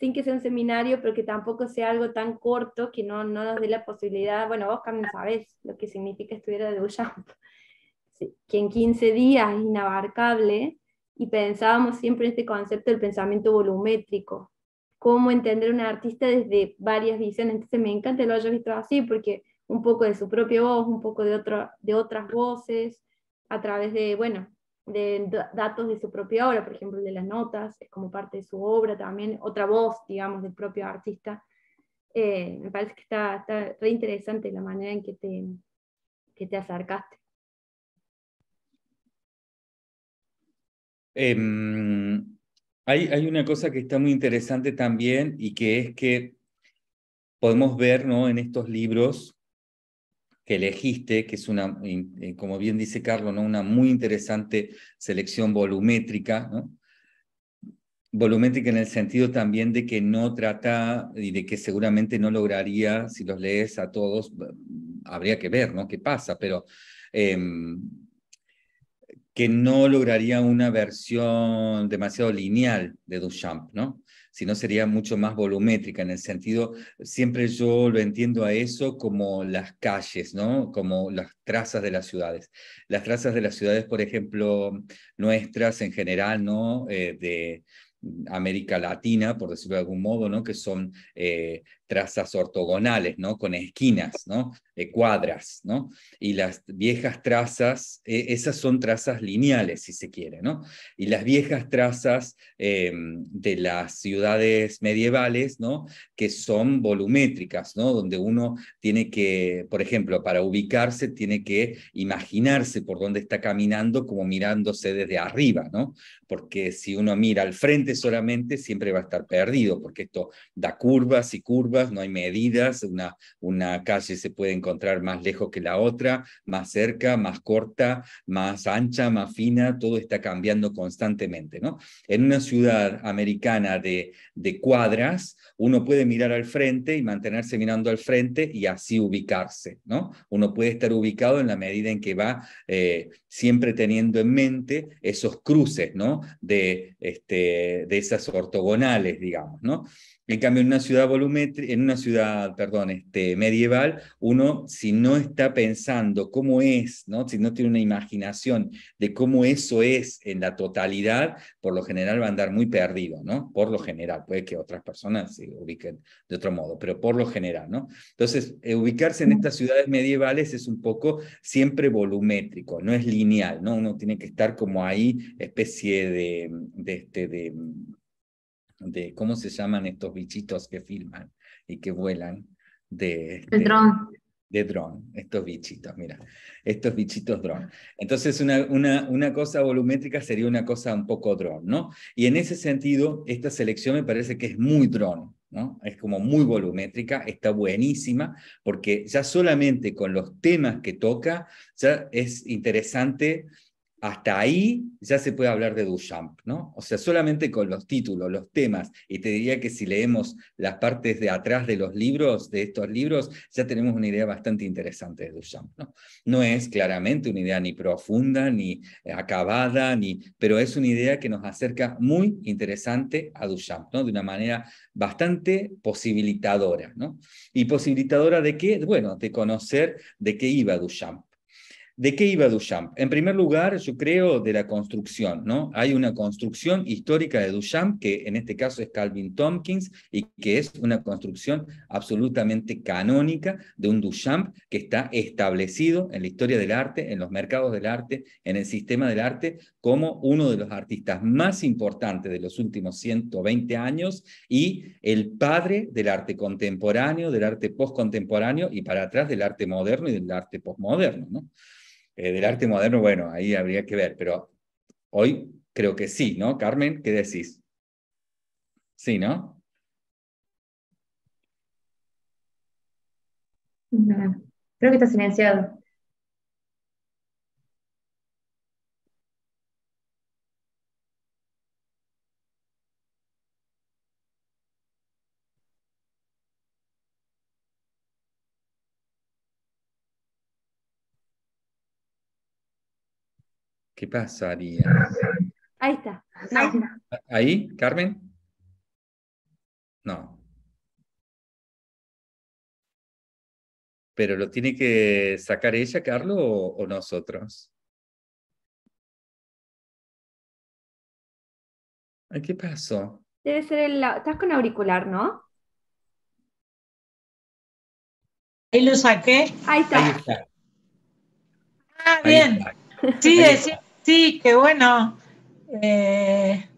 sin que sea un seminario, pero que tampoco sea algo tan corto que no, no nos dé la posibilidad, bueno, vos Carmen sabés lo que significa estudiar a Duchamp, que en 15 días es inabarcable, y pensábamos siempre en este concepto del pensamiento volumétrico, cómo entender a un artista desde varias visiones. Entonces me encanta lo hayas visto así, porque un poco de su propia voz, un poco de, otra de otras voces, a través de, bueno, de datos de su propia obra, por ejemplo, de las notas, es como parte de su obra también, otra voz, digamos, del propio artista. Eh, me parece que está, está interesante la manera en que te, que te acercaste. Em, hay, hay, una cosa que está muy interesante también y que es que podemos ver ¿no? en estos libros que elegiste, que es una, eh, como bien dice Carlos, ¿no? una muy interesante selección volumétrica, volumétrica en el sentido también de que no trata y de que seguramente no lograría, si los lees a todos, habría que ver ¿no? qué pasa, pero em, que no lograría una versión demasiado lineal de Duchamp, ¿no? sino sería mucho más volumétrica en el sentido, siempre yo lo entiendo a eso como las calles, ¿no? como las trazas de las ciudades. Las trazas de las ciudades, por ejemplo, nuestras en general, ¿no? Eh, de, América Latina, por decirlo de algún modo, ¿no? que son eh, trazas ortogonales, ¿no? Con esquinas, ¿no? cuadras, ¿no? Y las viejas trazas, eh, esas son trazas lineales, si se quiere, ¿no? Y las viejas trazas em, de las ciudades medievales, ¿no? Que son volumétricas, ¿no? Donde uno tiene que, por ejemplo, para ubicarse, tiene que imaginarse por dónde está caminando, como mirándose desde arriba, ¿no? Porque si uno mira al frente solamente, siempre va a estar perdido, porque esto da curvas y curvas no hay medidas, una, una calle se puede encontrar más lejos que la otra, más cerca, más corta, más ancha, más fina, todo está cambiando constantemente. ¿no? En una ciudad americana de, cuadras, uno puede mirar al frente y mantenerse mirando al frente y así ubicarse. ¿no? Uno puede estar ubicado en la medida en que va eh, siempre teniendo en mente esos cruces ¿no? de, este, de esas ortogonales, digamos. ¿no? En cambio, en una ciudad en una ciudad, perdón, este, medieval, uno si no está pensando cómo es, ¿no? si no tiene una imaginación de cómo eso es en la totalidad, por lo general va a andar muy perdido, ¿no? Por lo general, puede que otras personas se ubiquen de otro modo, pero por lo general, ¿no? Entonces, eh, ubicarse en estas ciudades medievales es un poco siempre volumétrico, no es lineal, ¿no? Uno tiene que estar como ahí, especie de, de, este, de de cómo se llaman estos bichitos que filman y que vuelan de, de, dron. De dron, estos bichitos, mira, estos bichitos dron. Entonces, una, una, una, cosa volumétrica sería una cosa un poco dron, ¿no? Y en ese sentido, esta selección me parece que es muy dron, ¿no? Es como muy volumétrica, está buenísima, porque ya solamente con los temas que toca, ya es interesante hasta ahí ya se puede hablar de Duchamp, ¿no? O sea, solamente con los títulos, los temas, y te diría que si leemos las partes de atrás de los libros, de estos libros, ya tenemos una idea bastante interesante de Duchamp, ¿no? No es claramente una idea ni profunda, ni eh, acabada, ni, pero es una idea que nos acerca muy interesante a Duchamp, ¿no? De una manera bastante posibilitadora, ¿no? ¿Y posibilitadora de qué? Bueno, de conocer de qué iba Duchamp. ¿De qué iba Duchamp? En primer lugar, yo creo de la construcción, ¿no? Hay una construcción histórica de Duchamp, que en este caso es Calvin Tompkins, y que es una construcción absolutamente canónica de un Duchamp que está establecido en la historia del arte, en los mercados del arte, en el sistema del arte, como uno de los artistas más importantes de los últimos 120 años y el padre del arte contemporáneo, del arte postcontemporáneo y para atrás del arte moderno y del arte postmoderno, ¿no? Eh, del arte moderno, bueno, ahí habría que ver, pero hoy creo que sí, ¿no? Carmen, ¿qué decís? Sí, ¿no? no creo que está silenciado. ¿Qué pasaría? Ahí está. Ahí, ¿Ahí Carmen? No. ¿Pero lo tiene que sacar ella, Carlos, o, nosotros? ¿Qué pasó? Debe ser el... Estás con auricular, ¿no? Ahí lo saqué. Ahí está. Ah, bien. Sí, decía Sí, qué bueno, eh,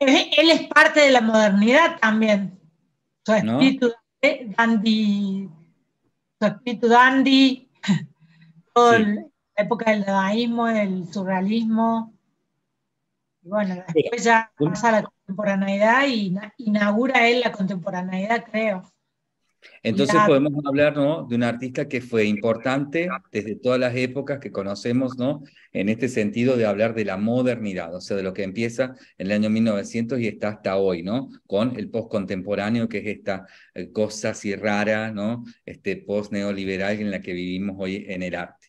él es parte de la modernidad también. Su espíritu dandy, su espíritu la época del dadaísmo, el surrealismo. Y bueno, después ya pasa la contemporaneidad y inaugura él la contemporaneidad, creo. Entonces podemos hablar ¿no? de un artista que fue importante desde todas las épocas que conocemos, ¿no? en este sentido de hablar de la modernidad, o sea, de lo que empieza en el año 1900 y está hasta hoy, ¿no? con el postcontemporáneo, que es esta eh, cosa así rara, ¿no? este post-neoliberal en la que vivimos hoy en el arte.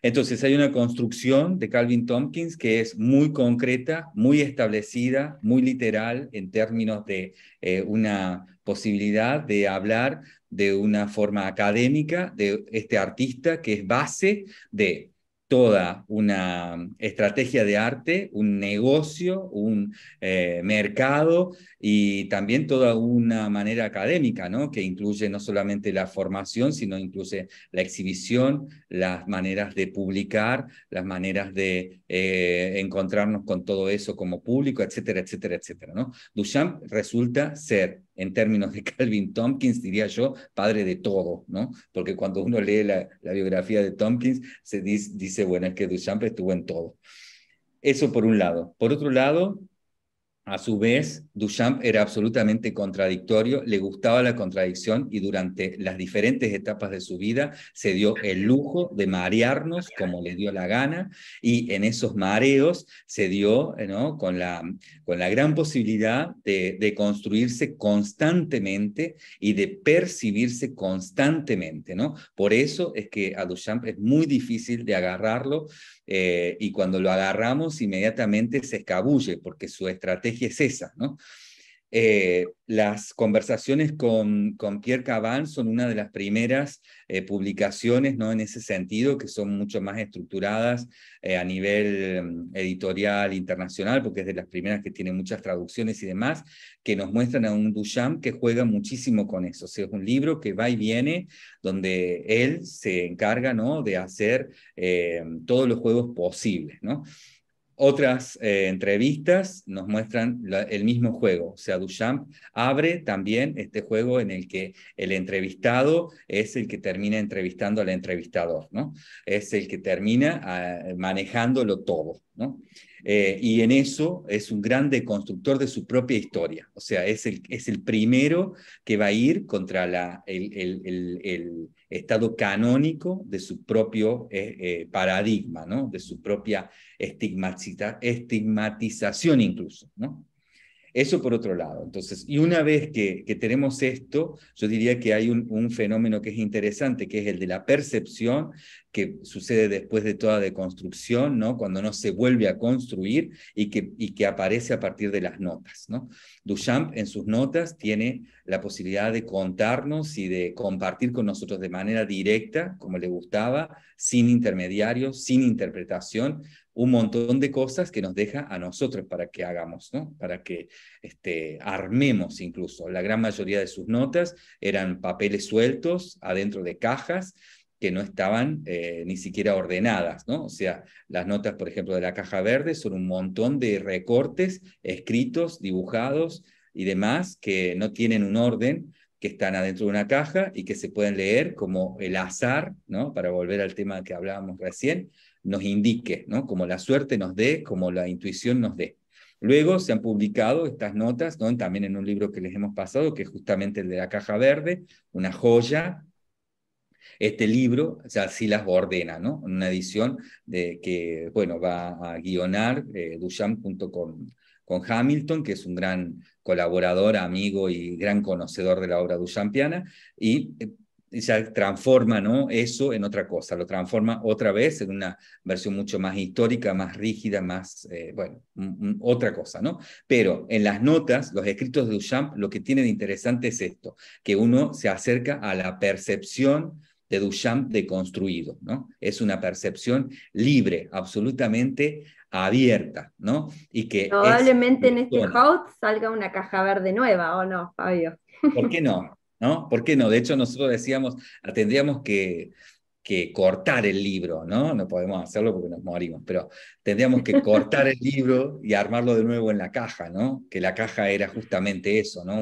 Entonces hay una construcción de Calvin Tompkins que es muy concreta, muy establecida, muy literal en términos de eh, una posibilidad de hablar de una forma académica de este artista que es base de toda una estrategia de arte, un negocio, un eh, mercado y también toda una manera académica, ¿no? que incluye no solamente la formación, sino incluye la exhibición, las maneras de publicar, las maneras de eh, encontrarnos con todo eso como público, etcétera, etcétera, etcétera. Duchamp resulta ser en términos de Calvin Tompkins, diría yo, padre de todo, ¿no? Porque cuando uno lee la, biografía de Tompkins, se dice, dice, bueno, es que Duchamp estuvo en todo. Eso por un lado. Por otro lado, a su vez, Duchamp era absolutamente contradictorio, le gustaba la contradicción y durante las diferentes etapas de su vida se dio el lujo de marearnos como le dio la gana y en esos mareos se dio ¿no? con, la, con la gran posibilidad de, de, construirse constantemente y de percibirse constantemente. ¿no? Por eso es que a Duchamp es muy difícil de agarrarlo eh, y cuando lo agarramos inmediatamente se escabulle, porque su estrategia es esa, ¿no? Eh, las conversaciones con, con Pierre Caban son una de las primeras eh, publicaciones ¿no? en ese sentido, que son mucho más estructuradas eh, a nivel mm, editorial internacional, porque es de las primeras que tiene muchas traducciones y demás, que nos muestran a un Duchamp que juega muchísimo con eso. O es un libro que va y viene, donde él se encarga ¿no? de hacer todos los juegos posibles. ¿no? Otras eh, entrevistas nos muestran el mismo juego, o sea, Duchamp abre también este juego en el que el entrevistado es el que termina entrevistando al entrevistador, ¿no? Es el que termina ah, manejándolo todo, ¿no? Eh, y en eso es un grande constructor de su propia historia. O sea, es el, primero que va a ir contra el, estado canónico de su propio eh, eh, paradigma, ¿no? de su propia estigmatización incluso. ¿no? Eso por otro lado. Entonces, y una vez que, tenemos esto, yo diría que hay un, fenómeno que es interesante, que es el de la percepción, que sucede después de toda deconstrucción, ¿no? cuando no se vuelve a construir y que, y que aparece a partir de las notas. ¿no? Duchamp en sus notas tiene la posibilidad de contarnos y de compartir con nosotros de manera directa, como le gustaba, sin intermediarios, sin interpretación, un montón de cosas que nos deja a nosotros para que hagamos, ¿no? para que este, armemos incluso. La gran mayoría de sus notas eran papeles sueltos adentro de cajas que no estaban eh, ni siquiera ordenadas, ¿no? O sea, las notas, por ejemplo, de la caja verde son un montón de recortes escritos, dibujados y demás que no tienen un orden, que están adentro de una caja y que se pueden leer como el azar, ¿no? Para volver al tema que hablábamos recién, nos indique, ¿no? como la suerte nos dé, como la intuición nos dé. Luego se han publicado estas notas, ¿no? también en un libro que les hemos pasado, que es justamente el de la caja verde, una joya. Este libro, o sea, así las ordena, ¿no? Una edición de, que, bueno, va a guionar eh, Duchamp junto con, con Hamilton, que es un gran colaborador, amigo y gran conocedor de la obra duchampiana, y eh, ya transforma ¿no? eso en otra cosa, lo transforma otra vez en una versión mucho más histórica, más rígida, más, eh, bueno, otra cosa, ¿no? Pero en las notas, los escritos de Duchamp, lo que tiene de interesante es esto, que uno se acerca a la percepción de Duchamp deconstruido, ¿no? Es una percepción libre, absolutamente abierta, ¿no? Y que... Probablemente en este house salga una caja verde nueva, ¿o no, Fabio? ¿Por qué no? ¿no? ¿Por qué no? De hecho, nosotros decíamos, ah, tendríamos que, que cortar el libro, ¿no? No podemos hacerlo porque nos morimos, pero tendríamos que cortar el libro y armarlo de nuevo en la caja, ¿no? Que la caja era justamente eso, ¿no?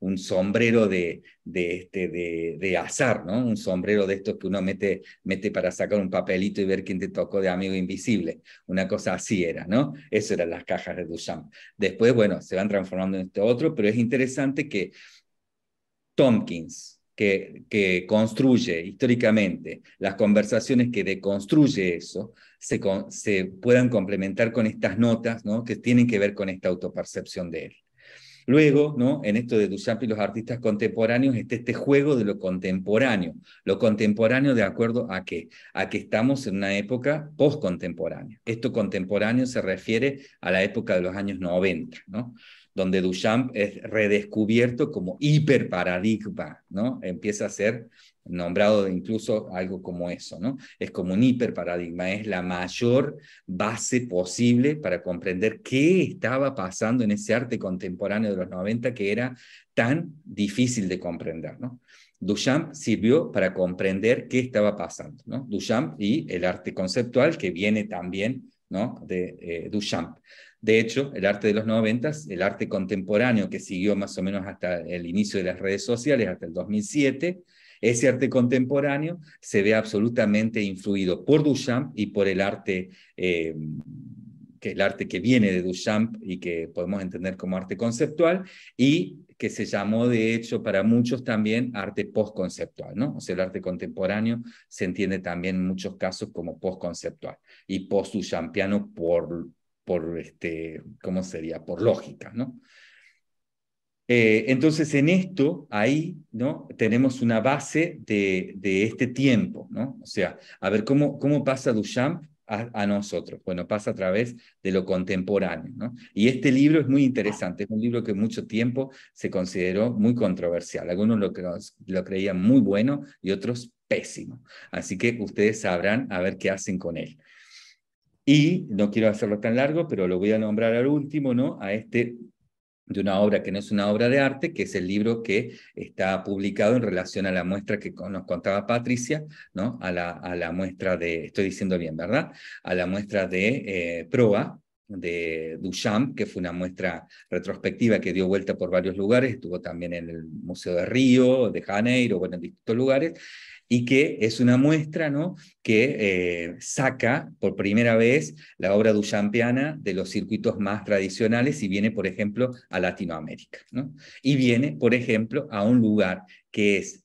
un sombrero de, de, este, de, azar, ¿no? Un sombrero de estos que uno mete, mete para sacar un papelito y ver quién te tocó de amigo invisible. Una cosa así era, ¿no? Eso eran las cajas de Duchamp. Después, bueno, se van transformando en este otro, pero es interesante que Tompkins, que, que construye históricamente las conversaciones que deconstruye eso, se, puedan complementar con estas notas ¿no? que tienen que ver con esta autopercepción de él. Luego, ¿no? en esto de Duchamp y los artistas contemporáneos, está este juego de lo contemporáneo. Lo contemporáneo de acuerdo a qué? A que estamos en una época postcontemporánea. Esto contemporáneo se refiere a la época de los años 90. ¿no? donde Duchamp es redescubierto como hiperparadigma, ¿no? Empieza a ser nombrado incluso algo como eso, ¿no? Es como un hiperparadigma, es la mayor base posible para comprender qué estaba pasando en ese arte contemporáneo de los 90 que era tan difícil de comprender, ¿no? Duchamp sirvió para comprender qué estaba pasando, ¿no? Duchamp y el arte conceptual que viene también de eh, Duchamp. De hecho, el arte de los noventas, el arte contemporáneo que siguió más o menos hasta el inicio de las redes sociales, hasta el 2007, ese arte contemporáneo se ve absolutamente influido por Duchamp y por el arte, eh, que el arte que viene de Duchamp y que podemos entender como arte conceptual, y que se llamó de hecho para muchos también arte postconceptual, ¿no? O sea, el arte contemporáneo se entiende también en muchos casos como postconceptual y post-duchampiano por, por este, ¿cómo sería? Por lógica, ¿no? Eh, entonces, en esto, ahí, ¿no? Tenemos una base de, de este tiempo, ¿no? O sea, a ver, ¿cómo, cómo pasa Duchamp a, nosotros. Bueno, pasa a través de lo contemporáneo. ¿no? Y este libro es muy interesante, es un libro que mucho tiempo se consideró muy controversial. Algunos lo, lo creían muy bueno y otros pésimo. Así que ustedes sabrán a ver qué hacen con él. Y no quiero hacerlo tan largo, pero lo voy a nombrar al último, ¿no? A este de una obra que no es una obra de arte, que es el libro que está publicado en relación a la muestra que nos contaba Patricia, ¿no? a, la, a la muestra de, estoy diciendo bien, ¿verdad? A la muestra de eh, Proa de Duchamp, que fue una muestra retrospectiva que dio vuelta por varios lugares, estuvo también en el Museo de Río, de Janeiro, bueno, en distintos lugares, y que es una muestra ¿no? que eh, saca por primera vez la obra duchampiana de los circuitos más tradicionales y viene, por ejemplo, a Latinoamérica. ¿no? Y viene, por ejemplo, a un lugar que es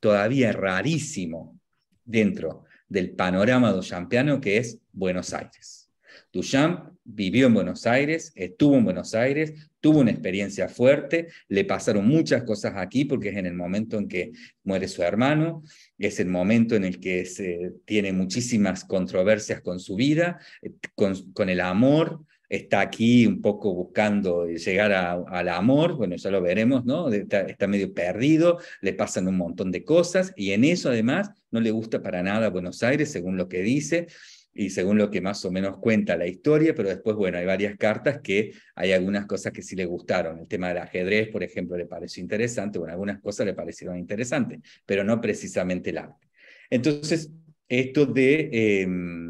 todavía rarísimo dentro del panorama duchampiano, que es Buenos Aires. Duchamp vivió en Buenos Aires, estuvo en Buenos Aires, tuvo una experiencia fuerte, le pasaron muchas cosas aquí porque es en el momento en que muere su hermano, es el momento en el que se tiene muchísimas controversias con su vida, eh, con, el amor, está aquí un poco buscando llegar a, al amor, bueno, ya lo veremos, ¿no? Está, está, medio perdido, le pasan un montón de cosas y en eso además no le gusta para nada Buenos Aires, según lo que dice, y según lo que más o menos cuenta la historia, pero después, bueno, hay varias cartas que hay algunas cosas que sí le gustaron. El tema del ajedrez, por ejemplo, le pareció interesante, bueno, algunas cosas le parecieron interesantes, pero no precisamente el arte. Entonces, esto de... Em,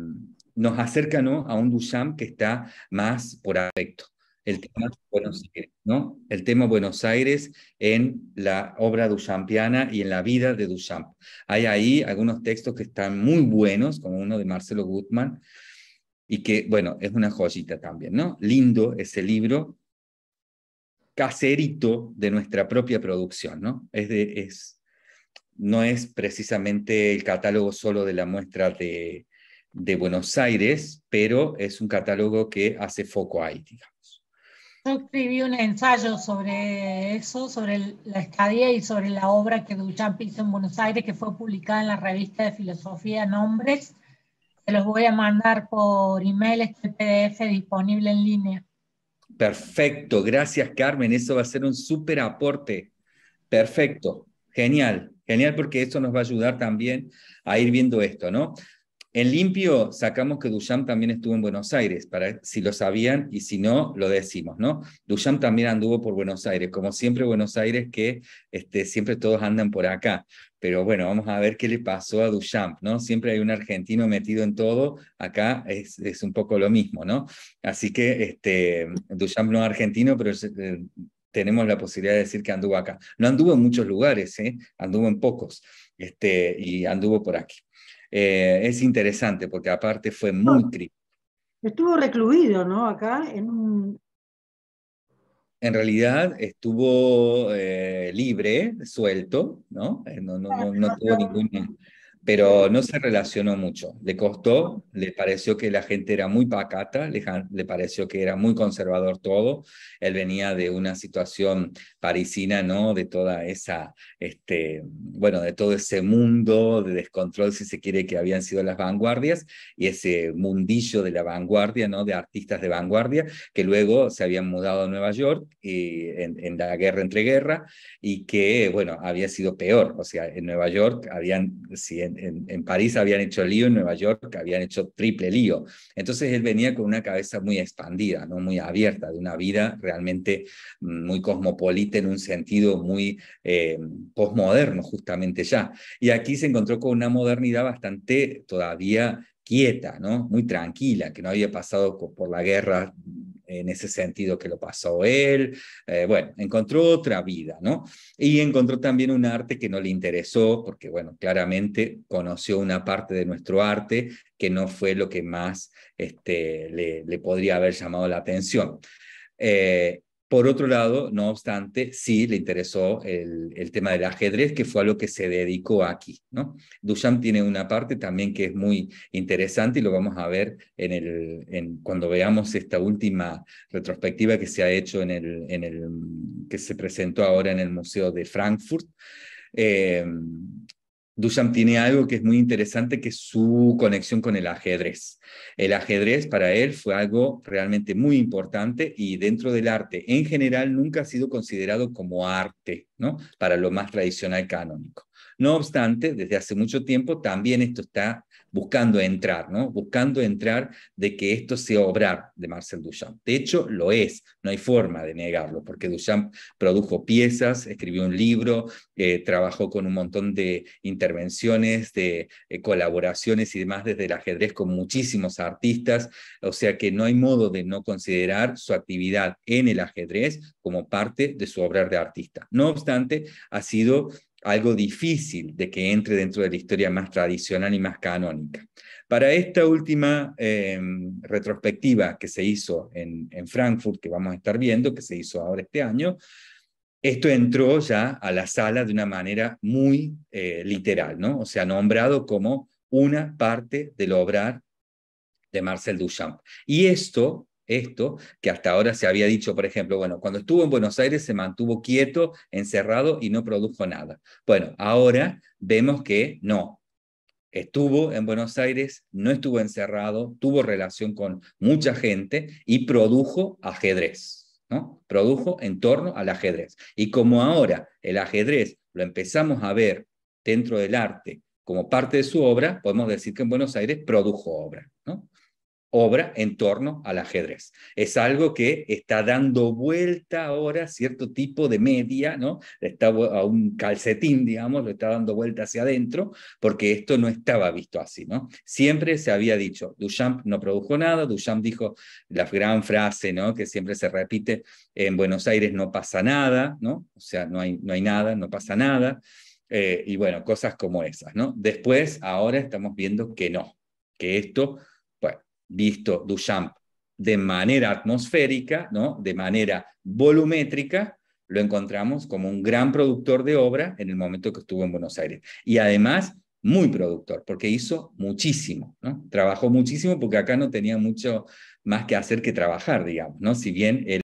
nos acerca ¿no? a un Duchamp que está más por afecto, el tema Buenos Aires, ¿no? El tema Buenos Aires en la obra duchampiana y en la vida de Duchamp. Hay ahí algunos textos que están muy buenos, como uno de Marcelo Gutman, y que, bueno, es una joyita también, ¿no? Lindo ese libro, caserito de nuestra propia producción, ¿no? Es de, es, no es precisamente el catálogo solo de la muestra de, de Buenos Aires, pero es un catálogo que hace foco ahí, digamos. Yo escribí un ensayo sobre eso, sobre la estadía y sobre la obra que Duchamp hizo en Buenos Aires, que fue publicada en la revista de filosofía Nombres. Se los voy a mandar por email este PDF disponible en línea. Perfecto, gracias Carmen, eso va a ser un súper aporte. Perfecto, genial, genial porque eso nos va a ayudar también a ir viendo esto, ¿no? En limpio sacamos que Duchamp también estuvo en Buenos Aires, para si lo sabían y si no, lo decimos, ¿no? Duchamp también anduvo por Buenos Aires, como siempre Buenos Aires que este, siempre todos andan por acá. Pero bueno, vamos a ver qué le pasó a Duchamp, ¿no? Siempre hay un argentino metido en todo, acá es, un poco lo mismo, ¿no? Así que este, Duchamp no es argentino, pero eh, tenemos la posibilidad de decir que anduvo acá. No anduvo en muchos lugares, ¿eh? Anduvo en pocos, este, y anduvo por aquí. Eh, es interesante porque aparte fue muy crítico. Estuvo recluido, ¿no? Acá en un... En realidad estuvo eh, libre, suelto, ¿no? Eh, no, no, tuvo ningún pero no se relacionó mucho. Le costó, le pareció que la gente era muy pacata, le, pareció que era muy conservador todo. Él venía de una situación parisina, ¿no? De toda esa, este, bueno, de todo ese mundo de descontrol, si se quiere, que habían sido las vanguardias y ese mundillo de la vanguardia, ¿no? De artistas de vanguardia que luego se habían mudado a Nueva York y en, en la guerra entre guerras y que, bueno, había sido peor. O sea, en Nueva York habían, si en, París habían hecho lío, en Nueva York habían hecho triple lío. Entonces él venía con una cabeza muy expandida, ¿no? muy abierta, de una vida realmente mm, muy cosmopolita en un sentido muy postmoderno eh, posmoderno, justamente ya. Y aquí se encontró con una modernidad bastante todavía quieta, ¿no? muy tranquila, que no había pasado por la guerra en ese sentido que lo pasó él. Eh, bueno, encontró otra vida, ¿no? Y encontró también un arte que no le interesó, porque, bueno, claramente conoció una parte de nuestro arte que no fue lo que más este, le, podría haber llamado la atención. Eh, por otro lado, no obstante, sí le interesó el, tema del ajedrez, que fue a lo que se dedicó aquí. ¿no? Duchamp tiene una parte también que es muy interesante y lo vamos a ver cuando veamos esta última retrospectiva que se ha hecho en el, que se presentó ahora en el Museo de Frankfurt. Eh, Duchamp tiene algo que es muy interesante, que es su conexión con el ajedrez. El ajedrez para él fue algo realmente muy importante y dentro del arte en general nunca ha sido considerado como arte, ¿no? Para lo más tradicional canónico. No obstante, desde hace mucho tiempo también esto está buscando entrar, ¿no? Buscando entrar de que esto sea obrar de Marcel Duchamp. De hecho, lo es, no hay forma de negarlo, porque Duchamp produjo piezas, escribió un libro, eh, trabajó con un montón de intervenciones, de eh, colaboraciones y demás desde el ajedrez con muchísimos artistas, o sea que no hay modo de no considerar su actividad en el ajedrez como parte de su obrar de artista. No obstante, ha sido algo difícil de que entre dentro de la historia más tradicional y más canónica. Para esta última eh, retrospectiva que se hizo en, en, Frankfurt, que vamos a estar viendo, que se hizo ahora este año, esto entró ya a la sala de una manera muy eh, literal, ¿no? O sea, nombrado como una parte del obrar de Marcel Duchamp. Y esto esto, que hasta ahora se había dicho, por ejemplo, bueno, cuando estuvo en Buenos Aires se mantuvo quieto, encerrado y no produjo nada. Bueno, ahora vemos que no. Estuvo en Buenos Aires, no estuvo encerrado, tuvo relación con mucha gente y produjo ajedrez, ¿no? Produjo en torno al ajedrez. Y como ahora el ajedrez lo empezamos a ver dentro del arte como parte de su obra, podemos decir que en Buenos Aires produjo obra obra en torno al ajedrez. Es algo que está dando vuelta ahora cierto tipo de media, ¿no? Está a un calcetín, digamos, lo está dando vuelta hacia adentro, porque esto no estaba visto así, ¿no? Siempre se había dicho, Duchamp no produjo nada, Duchamp dijo la gran frase, ¿no? Que siempre se repite, en Buenos Aires no pasa nada, ¿no? O sea, no hay, no hay nada, no pasa nada. Eh, y bueno, cosas como esas, ¿no? Después, ahora estamos viendo que no, que esto visto Duchamp de manera atmosférica, ¿no? de manera volumétrica, lo encontramos como un gran productor de obra en el momento que estuvo en Buenos Aires. Y además, muy productor, porque hizo muchísimo, ¿no? Trabajó muchísimo porque acá no tenía mucho más que hacer que trabajar, digamos, ¿no? Si bien el